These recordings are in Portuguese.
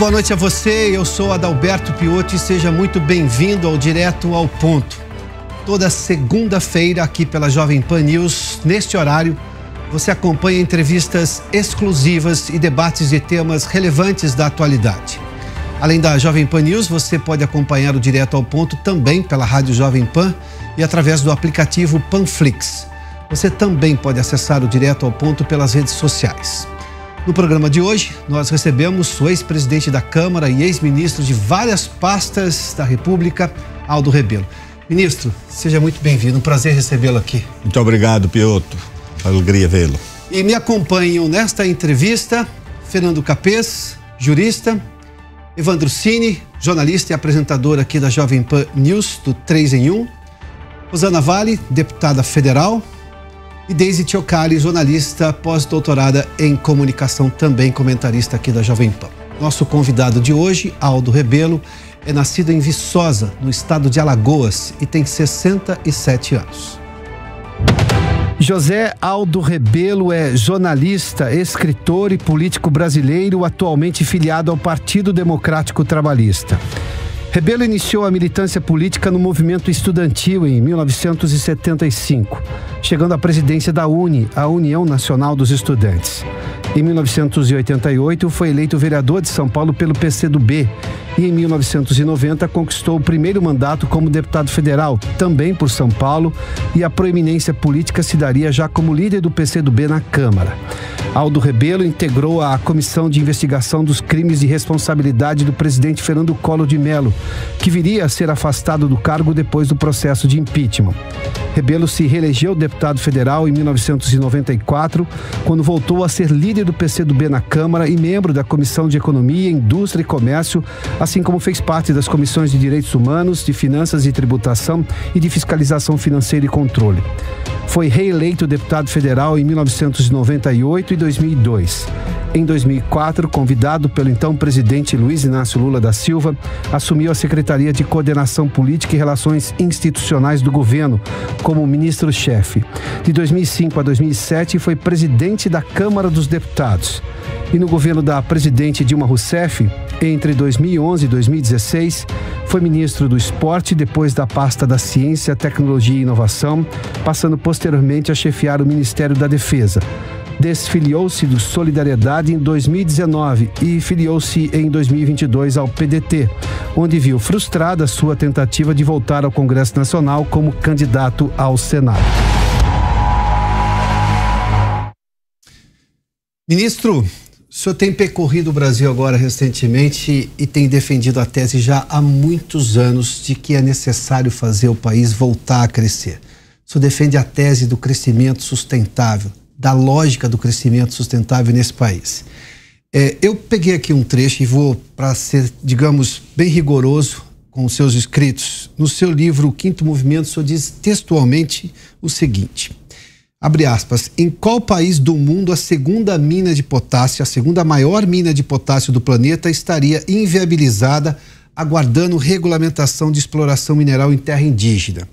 boa noite a você. Eu sou Adalberto Piotti e seja muito bem-vindo ao Direto ao Ponto. Toda segunda-feira, aqui pela Jovem Pan News, neste horário, você acompanha entrevistas exclusivas e debates de temas relevantes da atualidade. Além da Jovem Pan News, você pode acompanhar o Direto ao Ponto também pela Rádio Jovem Pan e através do aplicativo Panflix. Você também pode acessar o Direto ao Ponto pelas redes sociais. No programa de hoje, nós recebemos o ex-presidente da Câmara e ex-ministro de várias pastas da República, Aldo Rebelo. Ministro, seja muito bem-vindo. Um prazer recebê-lo aqui. Muito obrigado, Piotr. Alegria vê-lo. E me acompanham nesta entrevista Fernando Capês, jurista, Evandro Cini, jornalista e apresentador aqui da Jovem Pan News, do 3 em 1, Rosana Vale, deputada federal, e Daisy Tiocali, jornalista pós-doutorada em comunicação, também comentarista aqui da Jovem Pan. Nosso convidado de hoje, Aldo Rebelo, é nascido em Viçosa, no estado de Alagoas, e tem 67 anos. José Aldo Rebelo é jornalista, escritor e político brasileiro, atualmente filiado ao Partido Democrático Trabalhista. Rebelo iniciou a militância política no movimento estudantil em 1975 chegando à presidência da UNE, a União Nacional dos Estudantes. Em 1988, foi eleito vereador de São Paulo pelo PCdoB e, em 1990, conquistou o primeiro mandato como deputado federal, também por São Paulo, e a proeminência política se daria já como líder do PCdoB na Câmara. Aldo Rebelo integrou a Comissão de Investigação dos Crimes de Responsabilidade do presidente Fernando Collor de Mello, que viria a ser afastado do cargo depois do processo de impeachment. Rebelo se reelegeu deputado federal em 1994, quando voltou a ser líder do PCdoB na Câmara e membro da Comissão de Economia, Indústria e Comércio, assim como fez parte das comissões de Direitos Humanos, de Finanças e Tributação e de Fiscalização Financeira e Controle. Foi reeleito deputado federal em 1998 e 2002. Em 2004, convidado pelo então presidente Luiz Inácio Lula da Silva, assumiu a Secretaria de Coordenação Política e Relações Institucionais do governo, como ministro-chefe. De 2005 a 2007, foi presidente da Câmara dos Deputados. E no governo da presidente Dilma Rousseff, entre 2011 e 2016, foi ministro do Esporte, depois da pasta da Ciência, Tecnologia e Inovação, passando posteriormente a chefiar o Ministério da Defesa desfiliou-se do Solidariedade em 2019 e filiou-se em 2022 ao PDT, onde viu frustrada sua tentativa de voltar ao Congresso Nacional como candidato ao Senado. Ministro, o senhor tem percorrido o Brasil agora recentemente e tem defendido a tese já há muitos anos de que é necessário fazer o país voltar a crescer. O senhor defende a tese do crescimento sustentável da lógica do crescimento sustentável nesse país. É, eu peguei aqui um trecho e vou, para ser, digamos, bem rigoroso com os seus escritos, no seu livro O Quinto Movimento, o senhor diz textualmente o seguinte: abre aspas, em qual país do mundo a segunda mina de potássio, a segunda maior mina de potássio do planeta, estaria inviabilizada, aguardando regulamentação de exploração mineral em terra indígena?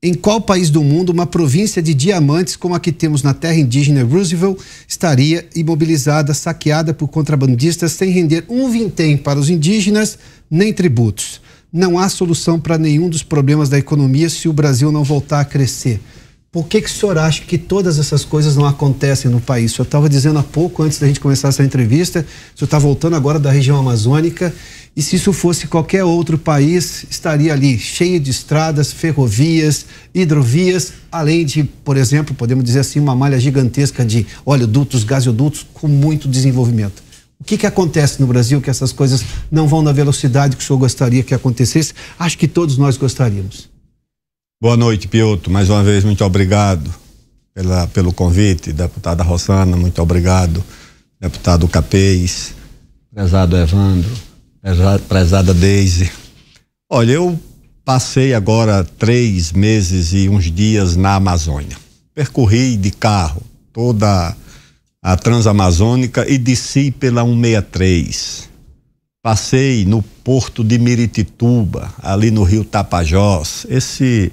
Em qual país do mundo uma província de diamantes como a que temos na terra indígena Roosevelt estaria imobilizada, saqueada por contrabandistas sem render um vintém para os indígenas nem tributos? Não há solução para nenhum dos problemas da economia se o Brasil não voltar a crescer. Por que, que o senhor acha que todas essas coisas não acontecem no país? O senhor estava dizendo há pouco, antes da gente começar essa entrevista, o senhor está voltando agora da região amazônica, e se isso fosse qualquer outro país, estaria ali cheio de estradas, ferrovias, hidrovias, além de, por exemplo, podemos dizer assim, uma malha gigantesca de oleodutos, gasodutos, com muito desenvolvimento. O que, que acontece no Brasil que essas coisas não vão na velocidade que o senhor gostaria que acontecesse? Acho que todos nós gostaríamos. Boa noite, Pioto. Mais uma vez, muito obrigado pela, pelo convite. Deputada Rossana, muito obrigado. Deputado Capês, prezado Evandro, prezada Deise. Olha, eu passei agora três meses e uns dias na Amazônia. Percorri de carro toda a Transamazônica e desci pela 163. Passei no porto de Miritituba, ali no rio Tapajós. Esse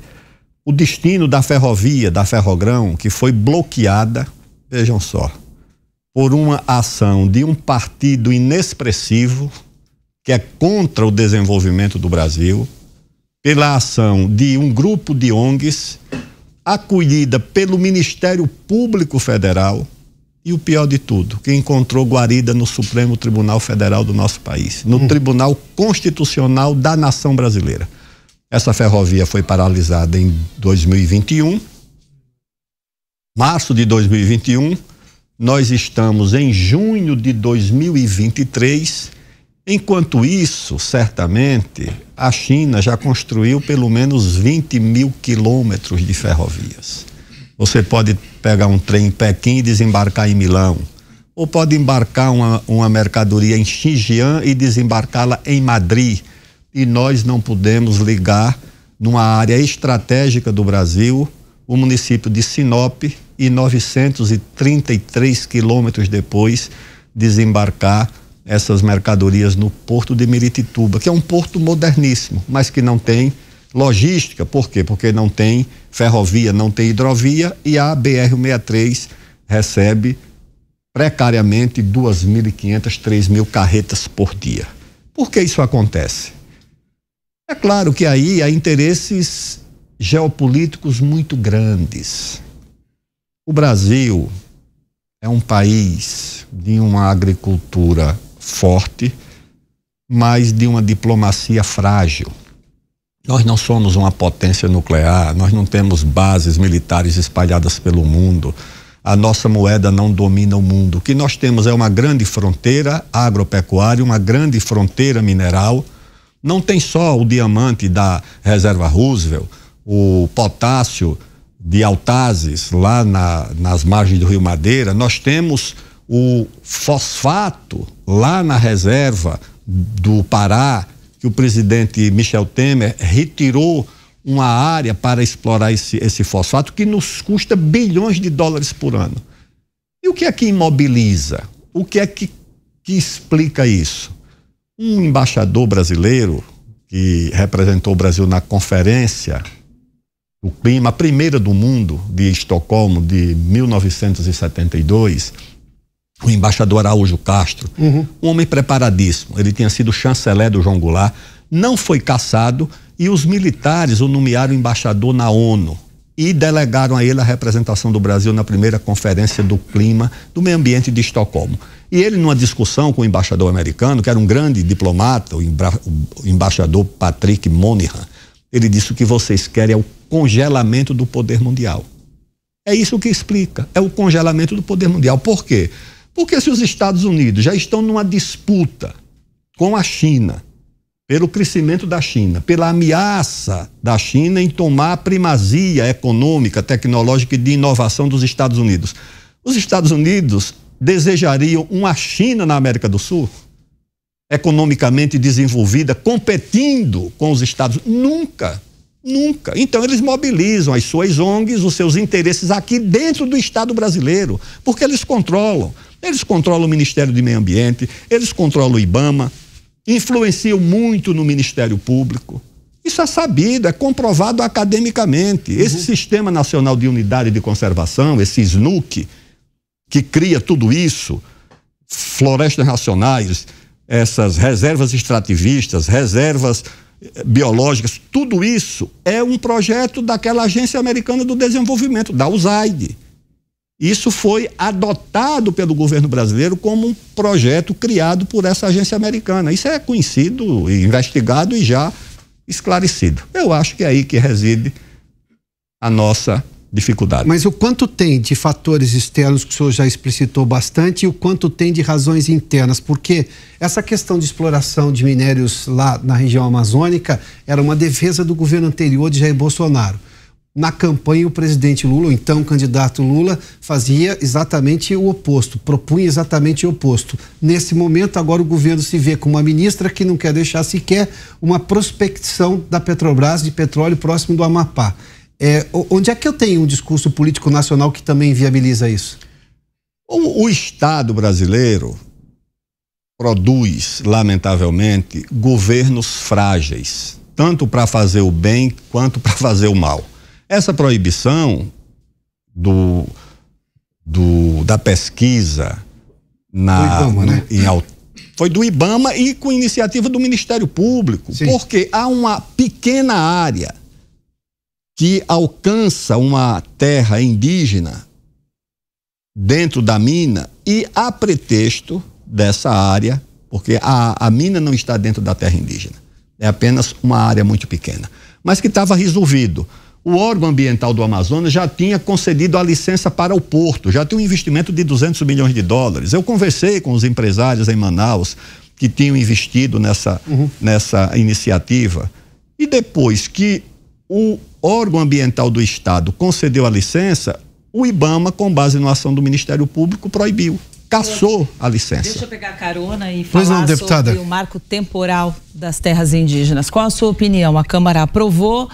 o destino da ferrovia, da Ferrogrão, que foi bloqueada, vejam só, por uma ação de um partido inexpressivo, que é contra o desenvolvimento do Brasil, pela ação de um grupo de ONGs, acolhida pelo Ministério Público Federal e o pior de tudo, que encontrou guarida no Supremo Tribunal Federal do nosso país, no hum. Tribunal Constitucional da Nação Brasileira. Essa ferrovia foi paralisada em 2021. Março de 2021, nós estamos em junho de 2023. Enquanto isso, certamente, a China já construiu pelo menos 20 mil quilômetros de ferrovias. Você pode pegar um trem em Pequim e desembarcar em Milão. Ou pode embarcar uma, uma mercadoria em Xinjiang e desembarcá-la em Madrid e nós não pudemos ligar numa área estratégica do Brasil o município de Sinop e 933 quilômetros depois desembarcar essas mercadorias no porto de Meritituba, que é um porto moderníssimo, mas que não tem logística. Por quê? Porque não tem ferrovia, não tem hidrovia e a BR-63 recebe precariamente 2.500, 3.000 carretas por dia. Por que isso acontece? É claro que aí há interesses geopolíticos muito grandes. O Brasil é um país de uma agricultura forte, mas de uma diplomacia frágil. Nós não somos uma potência nuclear, nós não temos bases militares espalhadas pelo mundo. A nossa moeda não domina o mundo. O que nós temos é uma grande fronteira agropecuária, uma grande fronteira mineral não tem só o diamante da reserva Roosevelt, o potássio de Altazes, lá na, nas margens do Rio Madeira, nós temos o fosfato lá na reserva do Pará, que o presidente Michel Temer retirou uma área para explorar esse, esse fosfato que nos custa bilhões de dólares por ano. E o que é que imobiliza? O que é que, que explica isso? um embaixador brasileiro que representou o Brasil na conferência do clima, a primeira do mundo de Estocolmo de 1972, o embaixador Araújo Castro, uhum. um homem preparadíssimo. Ele tinha sido chanceler do João Goulart, não foi caçado e os militares o nomearam embaixador na ONU e delegaram a ele a representação do Brasil na primeira conferência do clima do meio ambiente de Estocolmo. E ele, numa discussão com o embaixador americano, que era um grande diplomata, o, o embaixador Patrick Monahan, ele disse o que vocês querem é o congelamento do poder mundial. É isso que explica, é o congelamento do poder mundial. Por quê? Porque se os Estados Unidos já estão numa disputa com a China pelo crescimento da China, pela ameaça da China em tomar a primazia econômica, tecnológica e de inovação dos Estados Unidos. Os Estados Unidos desejariam uma China na América do Sul economicamente desenvolvida competindo com os Estados Nunca, nunca. Então eles mobilizam as suas ONGs, os seus interesses aqui dentro do Estado brasileiro, porque eles controlam. Eles controlam o Ministério do Meio Ambiente, eles controlam o IBAMA, influenciam muito no Ministério Público. Isso é sabido, é comprovado academicamente. Uhum. Esse Sistema Nacional de Unidade de Conservação, esse SNUC, que cria tudo isso, florestas nacionais, essas reservas extrativistas, reservas eh, biológicas, tudo isso é um projeto daquela Agência Americana do Desenvolvimento, da USAID. Isso foi adotado pelo governo brasileiro como um projeto criado por essa agência americana. Isso é conhecido, investigado e já esclarecido. Eu acho que é aí que reside a nossa dificuldade. Mas o quanto tem de fatores externos que o senhor já explicitou bastante e o quanto tem de razões internas? Porque essa questão de exploração de minérios lá na região amazônica era uma defesa do governo anterior de Jair Bolsonaro. Na campanha, o presidente Lula, o então candidato Lula, fazia exatamente o oposto, propunha exatamente o oposto. Nesse momento, agora o governo se vê com uma ministra que não quer deixar sequer uma prospecção da Petrobras de petróleo próximo do Amapá. É, onde é que eu tenho um discurso político nacional que também viabiliza isso? o, o Estado brasileiro produz, lamentavelmente, governos frágeis, tanto para fazer o bem quanto para fazer o mal. Essa proibição do, do da pesquisa na, do Ibama, no, né? em, foi do IBAMA e com iniciativa do Ministério Público, Sim. porque há uma pequena área que alcança uma terra indígena dentro da mina e a pretexto dessa área, porque a, a mina não está dentro da terra indígena, é apenas uma área muito pequena, mas que estava resolvido o órgão ambiental do Amazonas já tinha concedido a licença para o porto, já tinha um investimento de 200 milhões de dólares. Eu conversei com os empresários em Manaus que tinham investido nessa, uhum. nessa iniciativa. E depois que o órgão ambiental do Estado concedeu a licença, o IBAMA, com base na ação do Ministério Público, proibiu caçou a licença. Deixa eu pegar a carona e falar não, sobre o marco temporal das terras indígenas. Qual a sua opinião? A Câmara aprovou,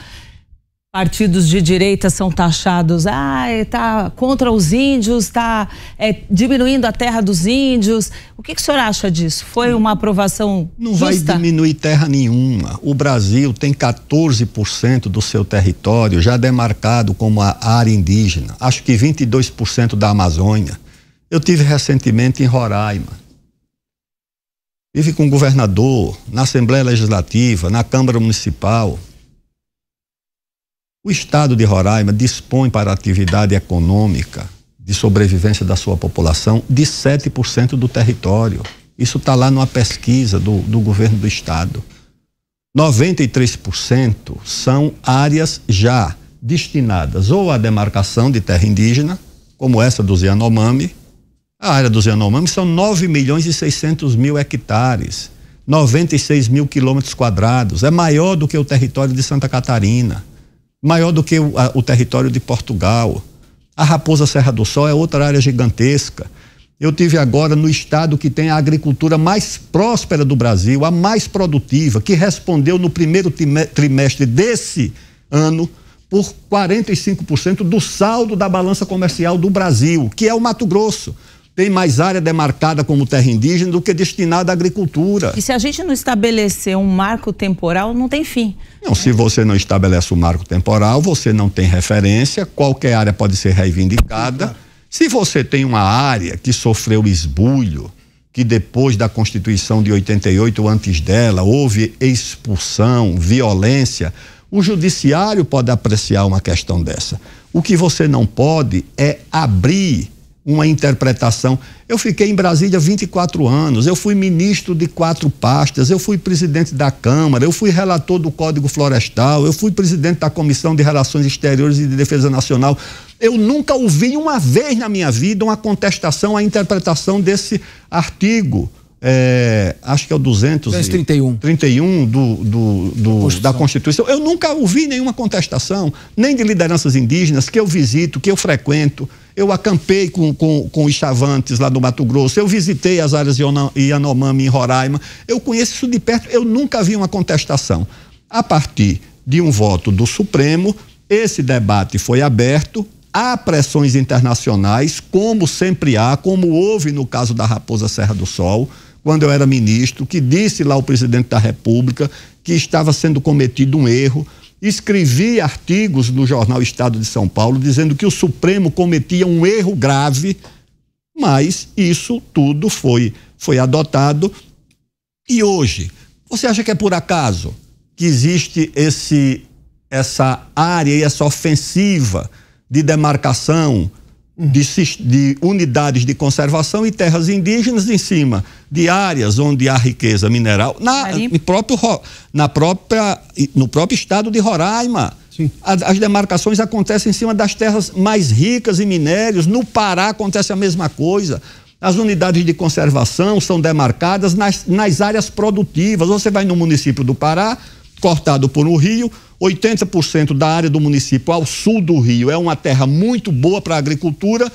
partidos de direita são taxados, ah, está é, contra os índios, está é, diminuindo a terra dos índios. O que, que o senhor acha disso? Foi uma aprovação Não justa? vai diminuir terra nenhuma. O Brasil tem 14% do seu território já demarcado como a área indígena. Acho que 22% da Amazônia. Eu tive recentemente em Roraima. Vive com o governador, na Assembleia Legislativa, na Câmara Municipal, o estado de Roraima dispõe para atividade econômica de sobrevivência da sua população de 7% do território. Isso está lá numa pesquisa do, do governo do estado. 93% são áreas já destinadas ou à demarcação de terra indígena, como essa do Yanomami. A área dos Yanomami são 9 milhões e 600 mil hectares, 96 mil quilômetros quadrados. É maior do que o território de Santa Catarina maior do que o, a, o território de Portugal. A Raposa Serra do Sol é outra área gigantesca. Eu tive agora no estado que tem a agricultura mais próspera do Brasil, a mais produtiva, que respondeu no primeiro trimestre desse ano por 45% do saldo da balança comercial do Brasil, que é o Mato Grosso tem mais área demarcada como terra indígena do que destinada à agricultura. E se a gente não estabelecer um marco temporal, não tem fim. Não, é. se você não estabelece o um marco temporal, você não tem referência, qualquer área pode ser reivindicada. Se você tem uma área que sofreu esbulho, que depois da Constituição de 88 ou antes dela houve expulsão, violência, o judiciário pode apreciar uma questão dessa. O que você não pode é abrir uma interpretação. Eu fiquei em Brasília 24 anos, eu fui ministro de quatro pastas, eu fui presidente da Câmara, eu fui relator do Código Florestal, eu fui presidente da Comissão de Relações Exteriores e de Defesa Nacional. Eu nunca ouvi uma vez na minha vida uma contestação à interpretação desse artigo é, acho que é o 231 31 do, do, do Constituição. da Constituição. Eu nunca ouvi nenhuma contestação, nem de lideranças indígenas que eu visito, que eu frequento. Eu acampei com, com, com os chavantes lá do Mato Grosso, eu visitei as áreas Yanomami em Roraima, eu conheço isso de perto, eu nunca vi uma contestação. A partir de um voto do Supremo, esse debate foi aberto, há pressões internacionais, como sempre há, como houve no caso da Raposa Serra do Sol quando eu era ministro, que disse lá o presidente da República que estava sendo cometido um erro. Escrevi artigos no jornal Estado de São Paulo dizendo que o Supremo cometia um erro grave, mas isso tudo foi, foi adotado. E hoje, você acha que é por acaso que existe esse, essa área e essa ofensiva de demarcação? de, de, unidades de conservação e terras indígenas em cima de áreas onde há riqueza mineral na, próprio, na própria, no próprio estado de Roraima. As, as demarcações acontecem em cima das terras mais ricas em minérios. No Pará acontece a mesma coisa. As unidades de conservação são demarcadas nas, nas áreas produtivas. Você vai no município do Pará, cortado por um rio, 80% da área do município ao sul do rio é uma terra muito boa para agricultura,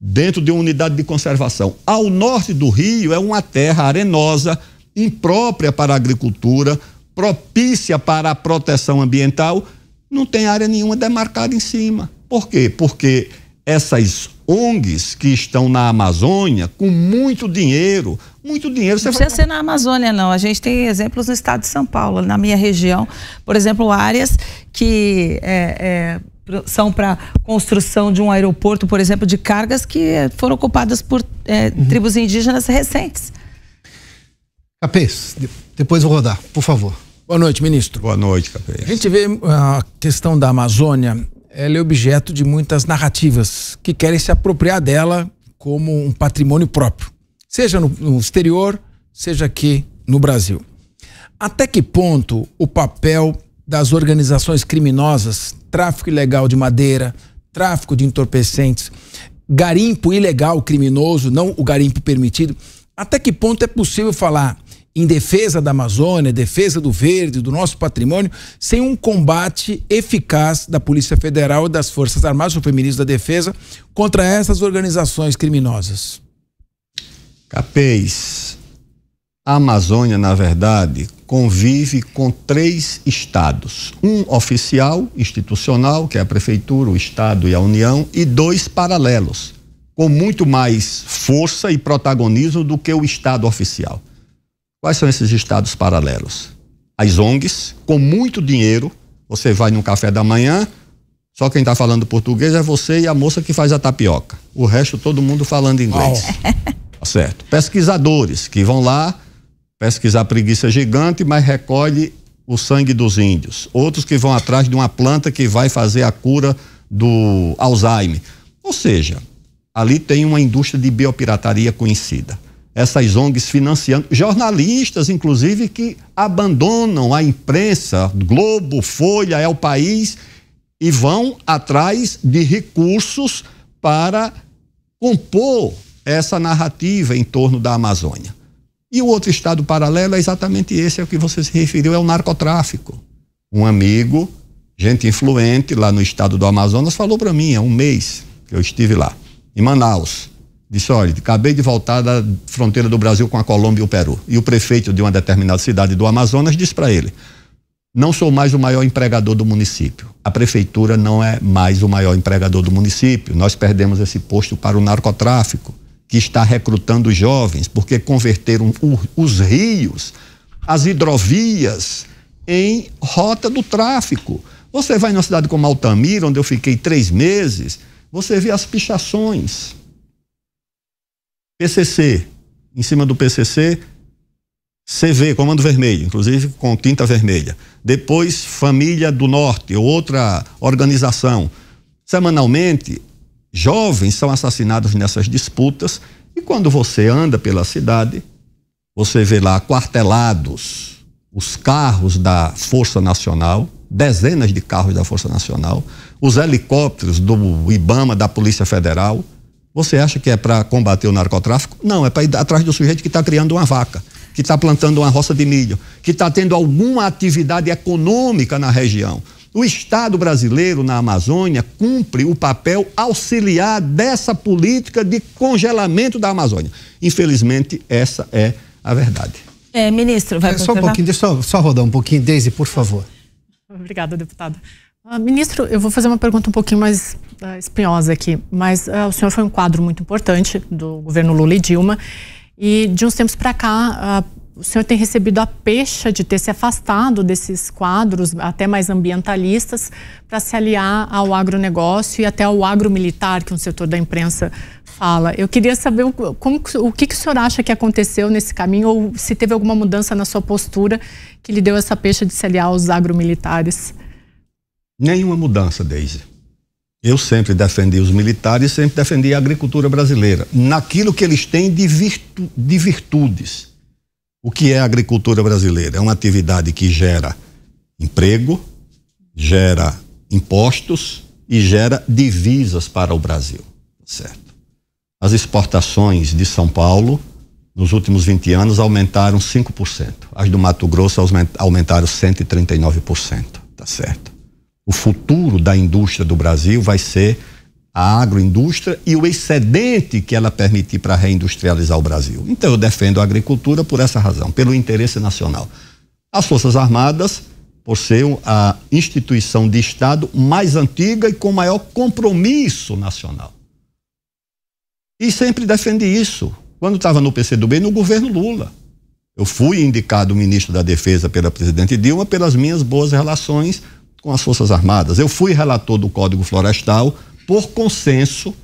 dentro de uma unidade de conservação. Ao norte do rio é uma terra arenosa, imprópria para a agricultura, propícia para a proteção ambiental, não tem área nenhuma demarcada em cima. Por quê? Porque essas ONGs que estão na Amazônia com muito dinheiro, muito dinheiro. Você não precisa vai... ser na Amazônia, não. A gente tem exemplos no estado de São Paulo, na minha região, por exemplo, áreas que é, é, são para construção de um aeroporto, por exemplo, de cargas que foram ocupadas por é, uhum. tribos indígenas recentes. Capês, depois vou rodar, por favor. Boa noite, ministro. Boa noite, Capês. A gente vê ah, a questão da Amazônia ela é objeto de muitas narrativas que querem se apropriar dela como um patrimônio próprio, seja no, no exterior, seja aqui no Brasil. Até que ponto o papel das organizações criminosas, tráfico ilegal de madeira, tráfico de entorpecentes, garimpo ilegal criminoso, não o garimpo permitido, até que ponto é possível falar em defesa da Amazônia, defesa do verde, do nosso patrimônio, sem um combate eficaz da Polícia Federal e das Forças Armadas, o ministro da Defesa, contra essas organizações criminosas? Capês, a Amazônia, na verdade, convive com três estados: um oficial, institucional, que é a prefeitura, o estado e a União, e dois paralelos, com muito mais força e protagonismo do que o estado oficial. Quais são esses estados paralelos? As ONGs, com muito dinheiro, você vai no café da manhã, só quem está falando português é você e a moça que faz a tapioca. O resto, todo mundo falando inglês. Oh. Tá certo. Pesquisadores que vão lá pesquisar preguiça gigante, mas recolhe o sangue dos índios. Outros que vão atrás de uma planta que vai fazer a cura do Alzheimer. Ou seja, ali tem uma indústria de biopirataria conhecida essas ONGs financiando, jornalistas, inclusive, que abandonam a imprensa, Globo, Folha, É o País, e vão atrás de recursos para compor essa narrativa em torno da Amazônia. E o outro estado paralelo é exatamente esse ao é que você se referiu, é o narcotráfico. Um amigo, gente influente lá no estado do Amazonas, falou para mim há um mês que eu estive lá, em Manaus Disse, olha, acabei de voltar da fronteira do Brasil com a Colômbia e o Peru. E o prefeito de uma determinada cidade do Amazonas disse para ele: não sou mais o maior empregador do município. A prefeitura não é mais o maior empregador do município. Nós perdemos esse posto para o narcotráfico, que está recrutando jovens, porque converteram os rios, as hidrovias, em rota do tráfico. Você vai numa cidade como Altamira, onde eu fiquei três meses, você vê as pichações PCC, em cima do PCC, CV, Comando Vermelho, inclusive com tinta vermelha. Depois, Família do Norte, outra organização. Semanalmente, jovens são assassinados nessas disputas e quando você anda pela cidade, você vê lá quartelados os carros da Força Nacional, dezenas de carros da Força Nacional, os helicópteros do Ibama, da Polícia Federal, você acha que é para combater o narcotráfico? Não, é para ir atrás do sujeito que está criando uma vaca, que está plantando uma roça de milho, que está tendo alguma atividade econômica na região. O Estado brasileiro na Amazônia cumpre o papel auxiliar dessa política de congelamento da Amazônia. Infelizmente, essa é a verdade. É, ministro, vai é, só um pouquinho, deixa só, só rodar um pouquinho, Deise, por favor. Obrigada, deputado. Ah, ministro, eu vou fazer uma pergunta um pouquinho mais ah, espinhosa aqui, mas ah, o senhor foi um quadro muito importante do governo Lula e Dilma, e de uns tempos para cá, ah, o senhor tem recebido a pecha de ter se afastado desses quadros, até mais ambientalistas, para se aliar ao agronegócio e até ao agromilitar, que um setor da imprensa fala. Eu queria saber o, como, o que, que o senhor acha que aconteceu nesse caminho, ou se teve alguma mudança na sua postura que lhe deu essa pecha de se aliar aos agromilitares. militares Nenhuma mudança, Deise. Eu sempre defendi os militares, sempre defendi a agricultura brasileira, naquilo que eles têm de, virtu, de virtudes. O que é a agricultura brasileira? É uma atividade que gera emprego, gera impostos e gera divisas para o Brasil, certo? As exportações de São Paulo nos últimos 20 anos aumentaram 5%. As do Mato Grosso aumentaram 139%, tá certo? o futuro da indústria do Brasil vai ser a agroindústria e o excedente que ela permitir para reindustrializar o Brasil. Então eu defendo a agricultura por essa razão, pelo interesse nacional. As Forças Armadas, por ser a instituição de Estado mais antiga e com maior compromisso nacional. E sempre defendi isso. Quando estava no PCdoB, no governo Lula. Eu fui indicado ministro da Defesa pela presidente Dilma pelas minhas boas relações com as Forças Armadas. Eu fui relator do Código Florestal por consenso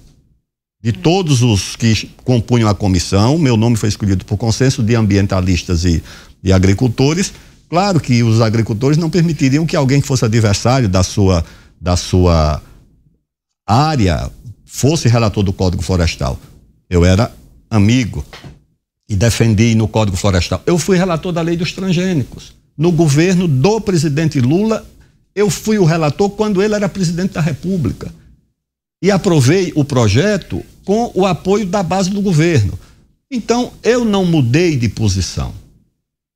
de todos os que compunham a comissão. Meu nome foi escolhido por consenso de ambientalistas e, agricultores. Claro que os agricultores não permitiriam que alguém que fosse adversário da sua, da sua área fosse relator do Código Florestal. Eu era amigo e defendi no Código Florestal. Eu fui relator da lei dos transgênicos no governo do presidente Lula eu fui o relator quando ele era presidente da República. E aprovei o projeto com o apoio da base do governo. Então, eu não mudei de posição.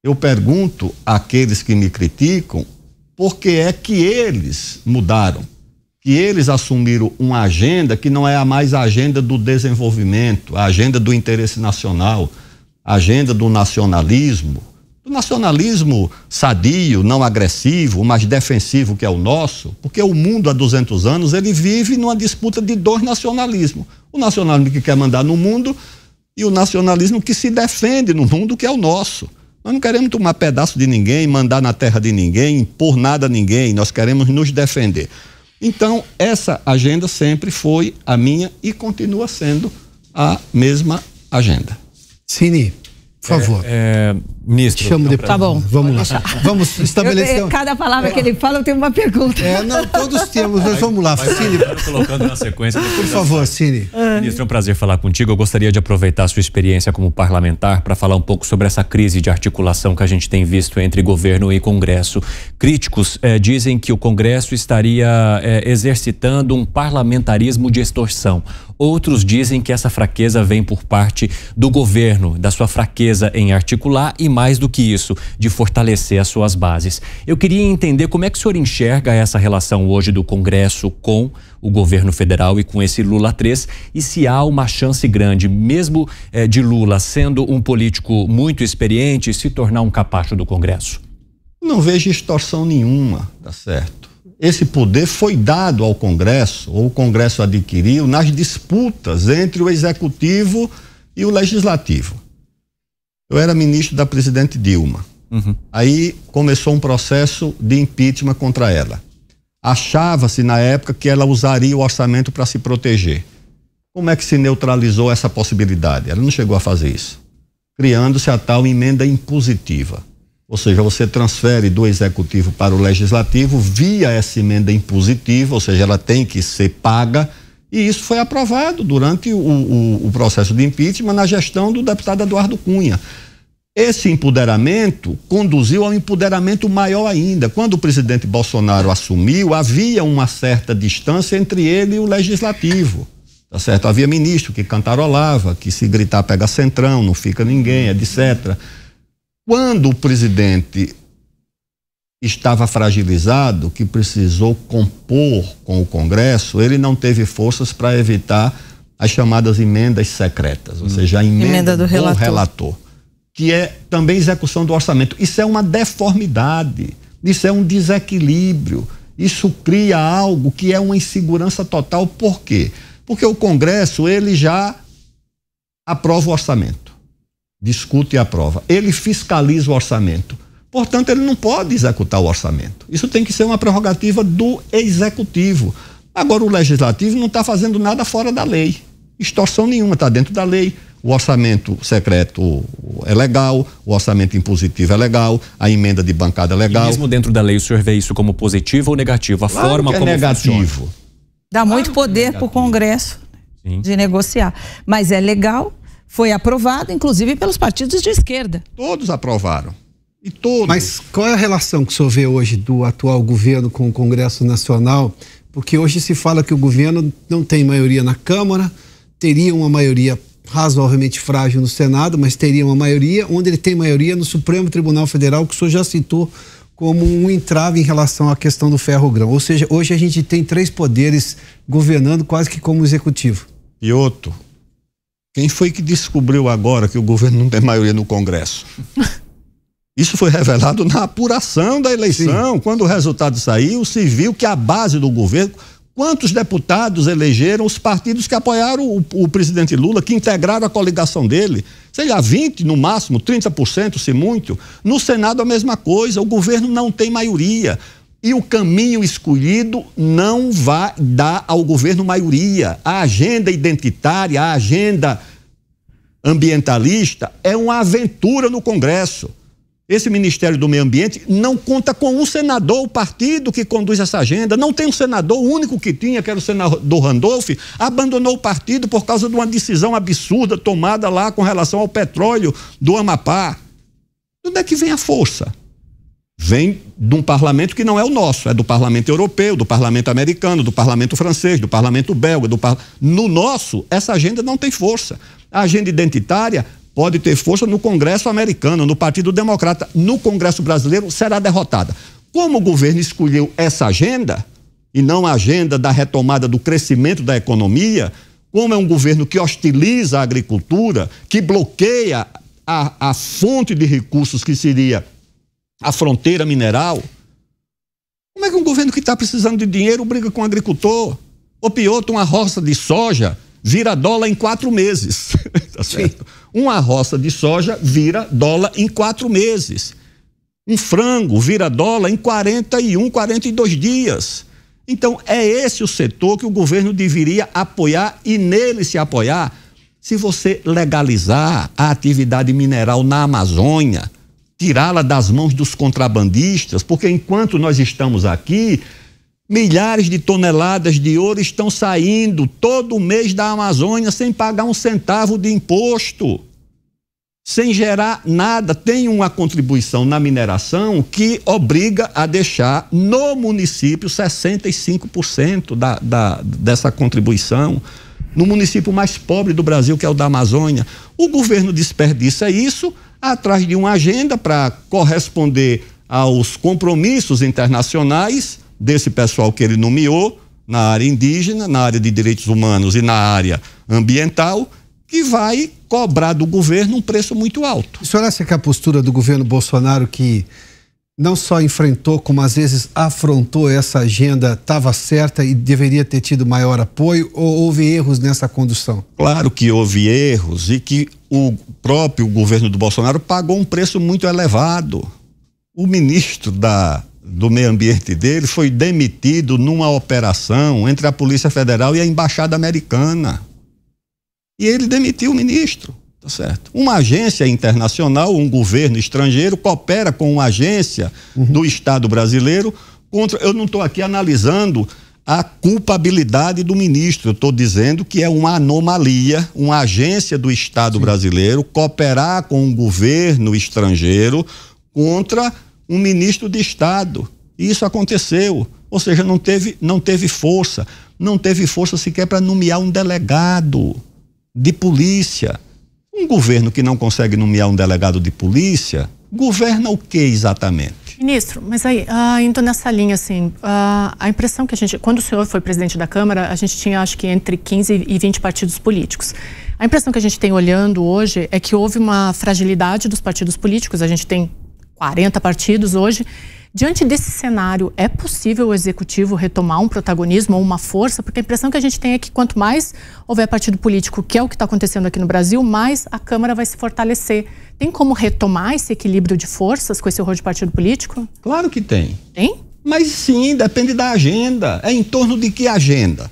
Eu pergunto àqueles que me criticam por que é que eles mudaram, que eles assumiram uma agenda que não é a mais a agenda do desenvolvimento, a agenda do interesse nacional, a agenda do nacionalismo, o nacionalismo sadio, não agressivo, mas defensivo que é o nosso, porque o mundo há 200 anos ele vive numa disputa de dois nacionalismos. O nacionalismo que quer mandar no mundo e o nacionalismo que se defende no mundo que é o nosso. Nós não queremos tomar pedaço de ninguém, mandar na terra de ninguém, impor nada a ninguém, nós queremos nos defender. Então, essa agenda sempre foi a minha e continua sendo a mesma agenda. Cine, por favor. É, é Ministro. Te chamo depois. Tá bom. Vamos lá. Vamos estabelecer. Eu, cada palavra que ele fala, eu tenho uma pergunta. É, não, todos temos, mas vamos lá. Mas, Cine. colocando na sequência. Por favor, Cine. Ah. Ministro, é um prazer falar contigo. Eu gostaria de aproveitar a sua experiência como parlamentar para falar um pouco sobre essa crise de articulação que a gente tem visto entre governo e Congresso. Críticos eh, dizem que o Congresso estaria eh, exercitando um parlamentarismo de extorsão. Outros dizem que essa fraqueza vem por parte do governo, da sua fraqueza em articular e mais do que isso, de fortalecer as suas bases. Eu queria entender como é que o senhor enxerga essa relação hoje do Congresso com o governo federal e com esse Lula 3 e se há uma chance grande, mesmo eh, de Lula sendo um político muito experiente, se tornar um capacho do Congresso. Não vejo extorsão nenhuma, tá certo. Esse poder foi dado ao Congresso, ou o Congresso adquiriu, nas disputas entre o Executivo e o Legislativo. Eu era ministro da presidente Dilma. Uhum. Aí começou um processo de impeachment contra ela. Achava-se na época que ela usaria o orçamento para se proteger. Como é que se neutralizou essa possibilidade? Ela não chegou a fazer isso. Criando-se a tal emenda impositiva. Ou seja, você transfere do executivo para o legislativo via essa emenda impositiva, ou seja, ela tem que ser paga e isso foi aprovado durante o, o, o processo de impeachment na gestão do deputado Eduardo Cunha. Esse empoderamento conduziu a um empoderamento maior ainda. Quando o presidente Bolsonaro assumiu, havia uma certa distância entre ele e o legislativo. Tá certo? Havia ministro que cantarolava, que se gritar pega centrão, não fica ninguém, etc. Quando o presidente estava fragilizado, que precisou compor com o Congresso, ele não teve forças para evitar as chamadas emendas secretas, ou hum. seja, a emenda, emenda do, do relator. relator. que é também execução do orçamento. Isso é uma deformidade, isso é um desequilíbrio, isso cria algo que é uma insegurança total. Por quê? Porque o Congresso, ele já aprova o orçamento, discute e aprova. Ele fiscaliza o orçamento Portanto, ele não pode executar o orçamento. Isso tem que ser uma prerrogativa do executivo. Agora, o legislativo não está fazendo nada fora da lei. Extorsão nenhuma está dentro da lei. O orçamento secreto é legal, o orçamento impositivo é legal, a emenda de bancada é legal. E mesmo dentro da lei, o senhor vê isso como positivo ou negativo? A claro forma que é como negativo. Funciona. Dá claro muito é poder para o Congresso Sim. de negociar. Mas é legal, foi aprovado, inclusive pelos partidos de esquerda. Todos aprovaram. E todos. Mas qual é a relação que o senhor vê hoje do atual governo com o Congresso Nacional? Porque hoje se fala que o governo não tem maioria na Câmara, teria uma maioria razoavelmente frágil no Senado, mas teria uma maioria, onde ele tem maioria no Supremo Tribunal Federal, que o senhor já citou como um entrave em relação à questão do ferro-grão. Ou seja, hoje a gente tem três poderes governando quase que como executivo. E outro, quem foi que descobriu agora que o governo não tem maioria no Congresso? Isso foi revelado na apuração da eleição. Sim. Quando o resultado saiu, se viu que a base do governo. Quantos deputados elegeram os partidos que apoiaram o, o presidente Lula, que integraram a coligação dele? Sei lá, 20 no máximo, 30%, se muito. No Senado, a mesma coisa. O governo não tem maioria e o caminho escolhido não vai dar ao governo maioria. A agenda identitária, a agenda ambientalista é uma aventura no Congresso. Esse Ministério do Meio Ambiente não conta com um senador, o partido que conduz essa agenda. Não tem um senador, o único que tinha, que era o senador Randolph, abandonou o partido por causa de uma decisão absurda tomada lá com relação ao petróleo do Amapá. De onde é que vem a força? Vem de um parlamento que não é o nosso, é do parlamento europeu, do parlamento americano, do parlamento francês, do parlamento belga. Do par... No nosso, essa agenda não tem força. A agenda identitária pode ter força no Congresso americano, no Partido Democrata, no Congresso brasileiro, será derrotada. Como o governo escolheu essa agenda, e não a agenda da retomada do crescimento da economia, como é um governo que hostiliza a agricultura, que bloqueia a, a fonte de recursos que seria a fronteira mineral, como é que um governo que está precisando de dinheiro briga com o agricultor? Ou pior, uma roça de soja vira dólar em quatro meses. tá certo? Sim. Uma roça de soja vira dólar em quatro meses. Um frango vira dólar em 41, 42 dias. Então, é esse o setor que o governo deveria apoiar e nele se apoiar. Se você legalizar a atividade mineral na Amazônia, tirá-la das mãos dos contrabandistas, porque enquanto nós estamos aqui, Milhares de toneladas de ouro estão saindo todo mês da Amazônia sem pagar um centavo de imposto, sem gerar nada. Tem uma contribuição na mineração que obriga a deixar no município 65% da, da, dessa contribuição. No município mais pobre do Brasil, que é o da Amazônia. O governo desperdiça isso atrás de uma agenda para corresponder aos compromissos internacionais desse pessoal que ele nomeou na área indígena, na área de direitos humanos e na área ambiental, que vai cobrar do governo um preço muito alto. O senhor acha que a postura do governo Bolsonaro, que não só enfrentou, como às vezes afrontou essa agenda, estava certa e deveria ter tido maior apoio, ou houve erros nessa condução? Claro que houve erros e que o próprio governo do Bolsonaro pagou um preço muito elevado. O ministro da do meio ambiente dele foi demitido numa operação entre a Polícia Federal e a Embaixada Americana. E ele demitiu o ministro, tá certo? Uma agência internacional, um governo estrangeiro coopera com uma agência uhum. do Estado brasileiro contra eu não estou aqui analisando a culpabilidade do ministro. Eu estou dizendo que é uma anomalia uma agência do Estado Sim. brasileiro cooperar com um governo estrangeiro contra um ministro de Estado. E isso aconteceu. Ou seja, não teve, não teve força. Não teve força sequer para nomear um delegado de polícia. Um governo que não consegue nomear um delegado de polícia, governa o que exatamente? Ministro, mas aí, ah, indo então nessa linha, assim, ah, a impressão que a gente. Quando o senhor foi presidente da Câmara, a gente tinha, acho que, entre 15 e 20 partidos políticos. A impressão que a gente tem olhando hoje é que houve uma fragilidade dos partidos políticos. A gente tem 40 partidos hoje. Diante desse cenário, é possível o executivo retomar um protagonismo ou uma força? Porque a impressão que a gente tem é que quanto mais houver partido político, que é o que está acontecendo aqui no Brasil, mais a Câmara vai se fortalecer. Tem como retomar esse equilíbrio de forças com esse horror de partido político? Claro que tem. Tem? Mas sim, depende da agenda. É em torno de que agenda?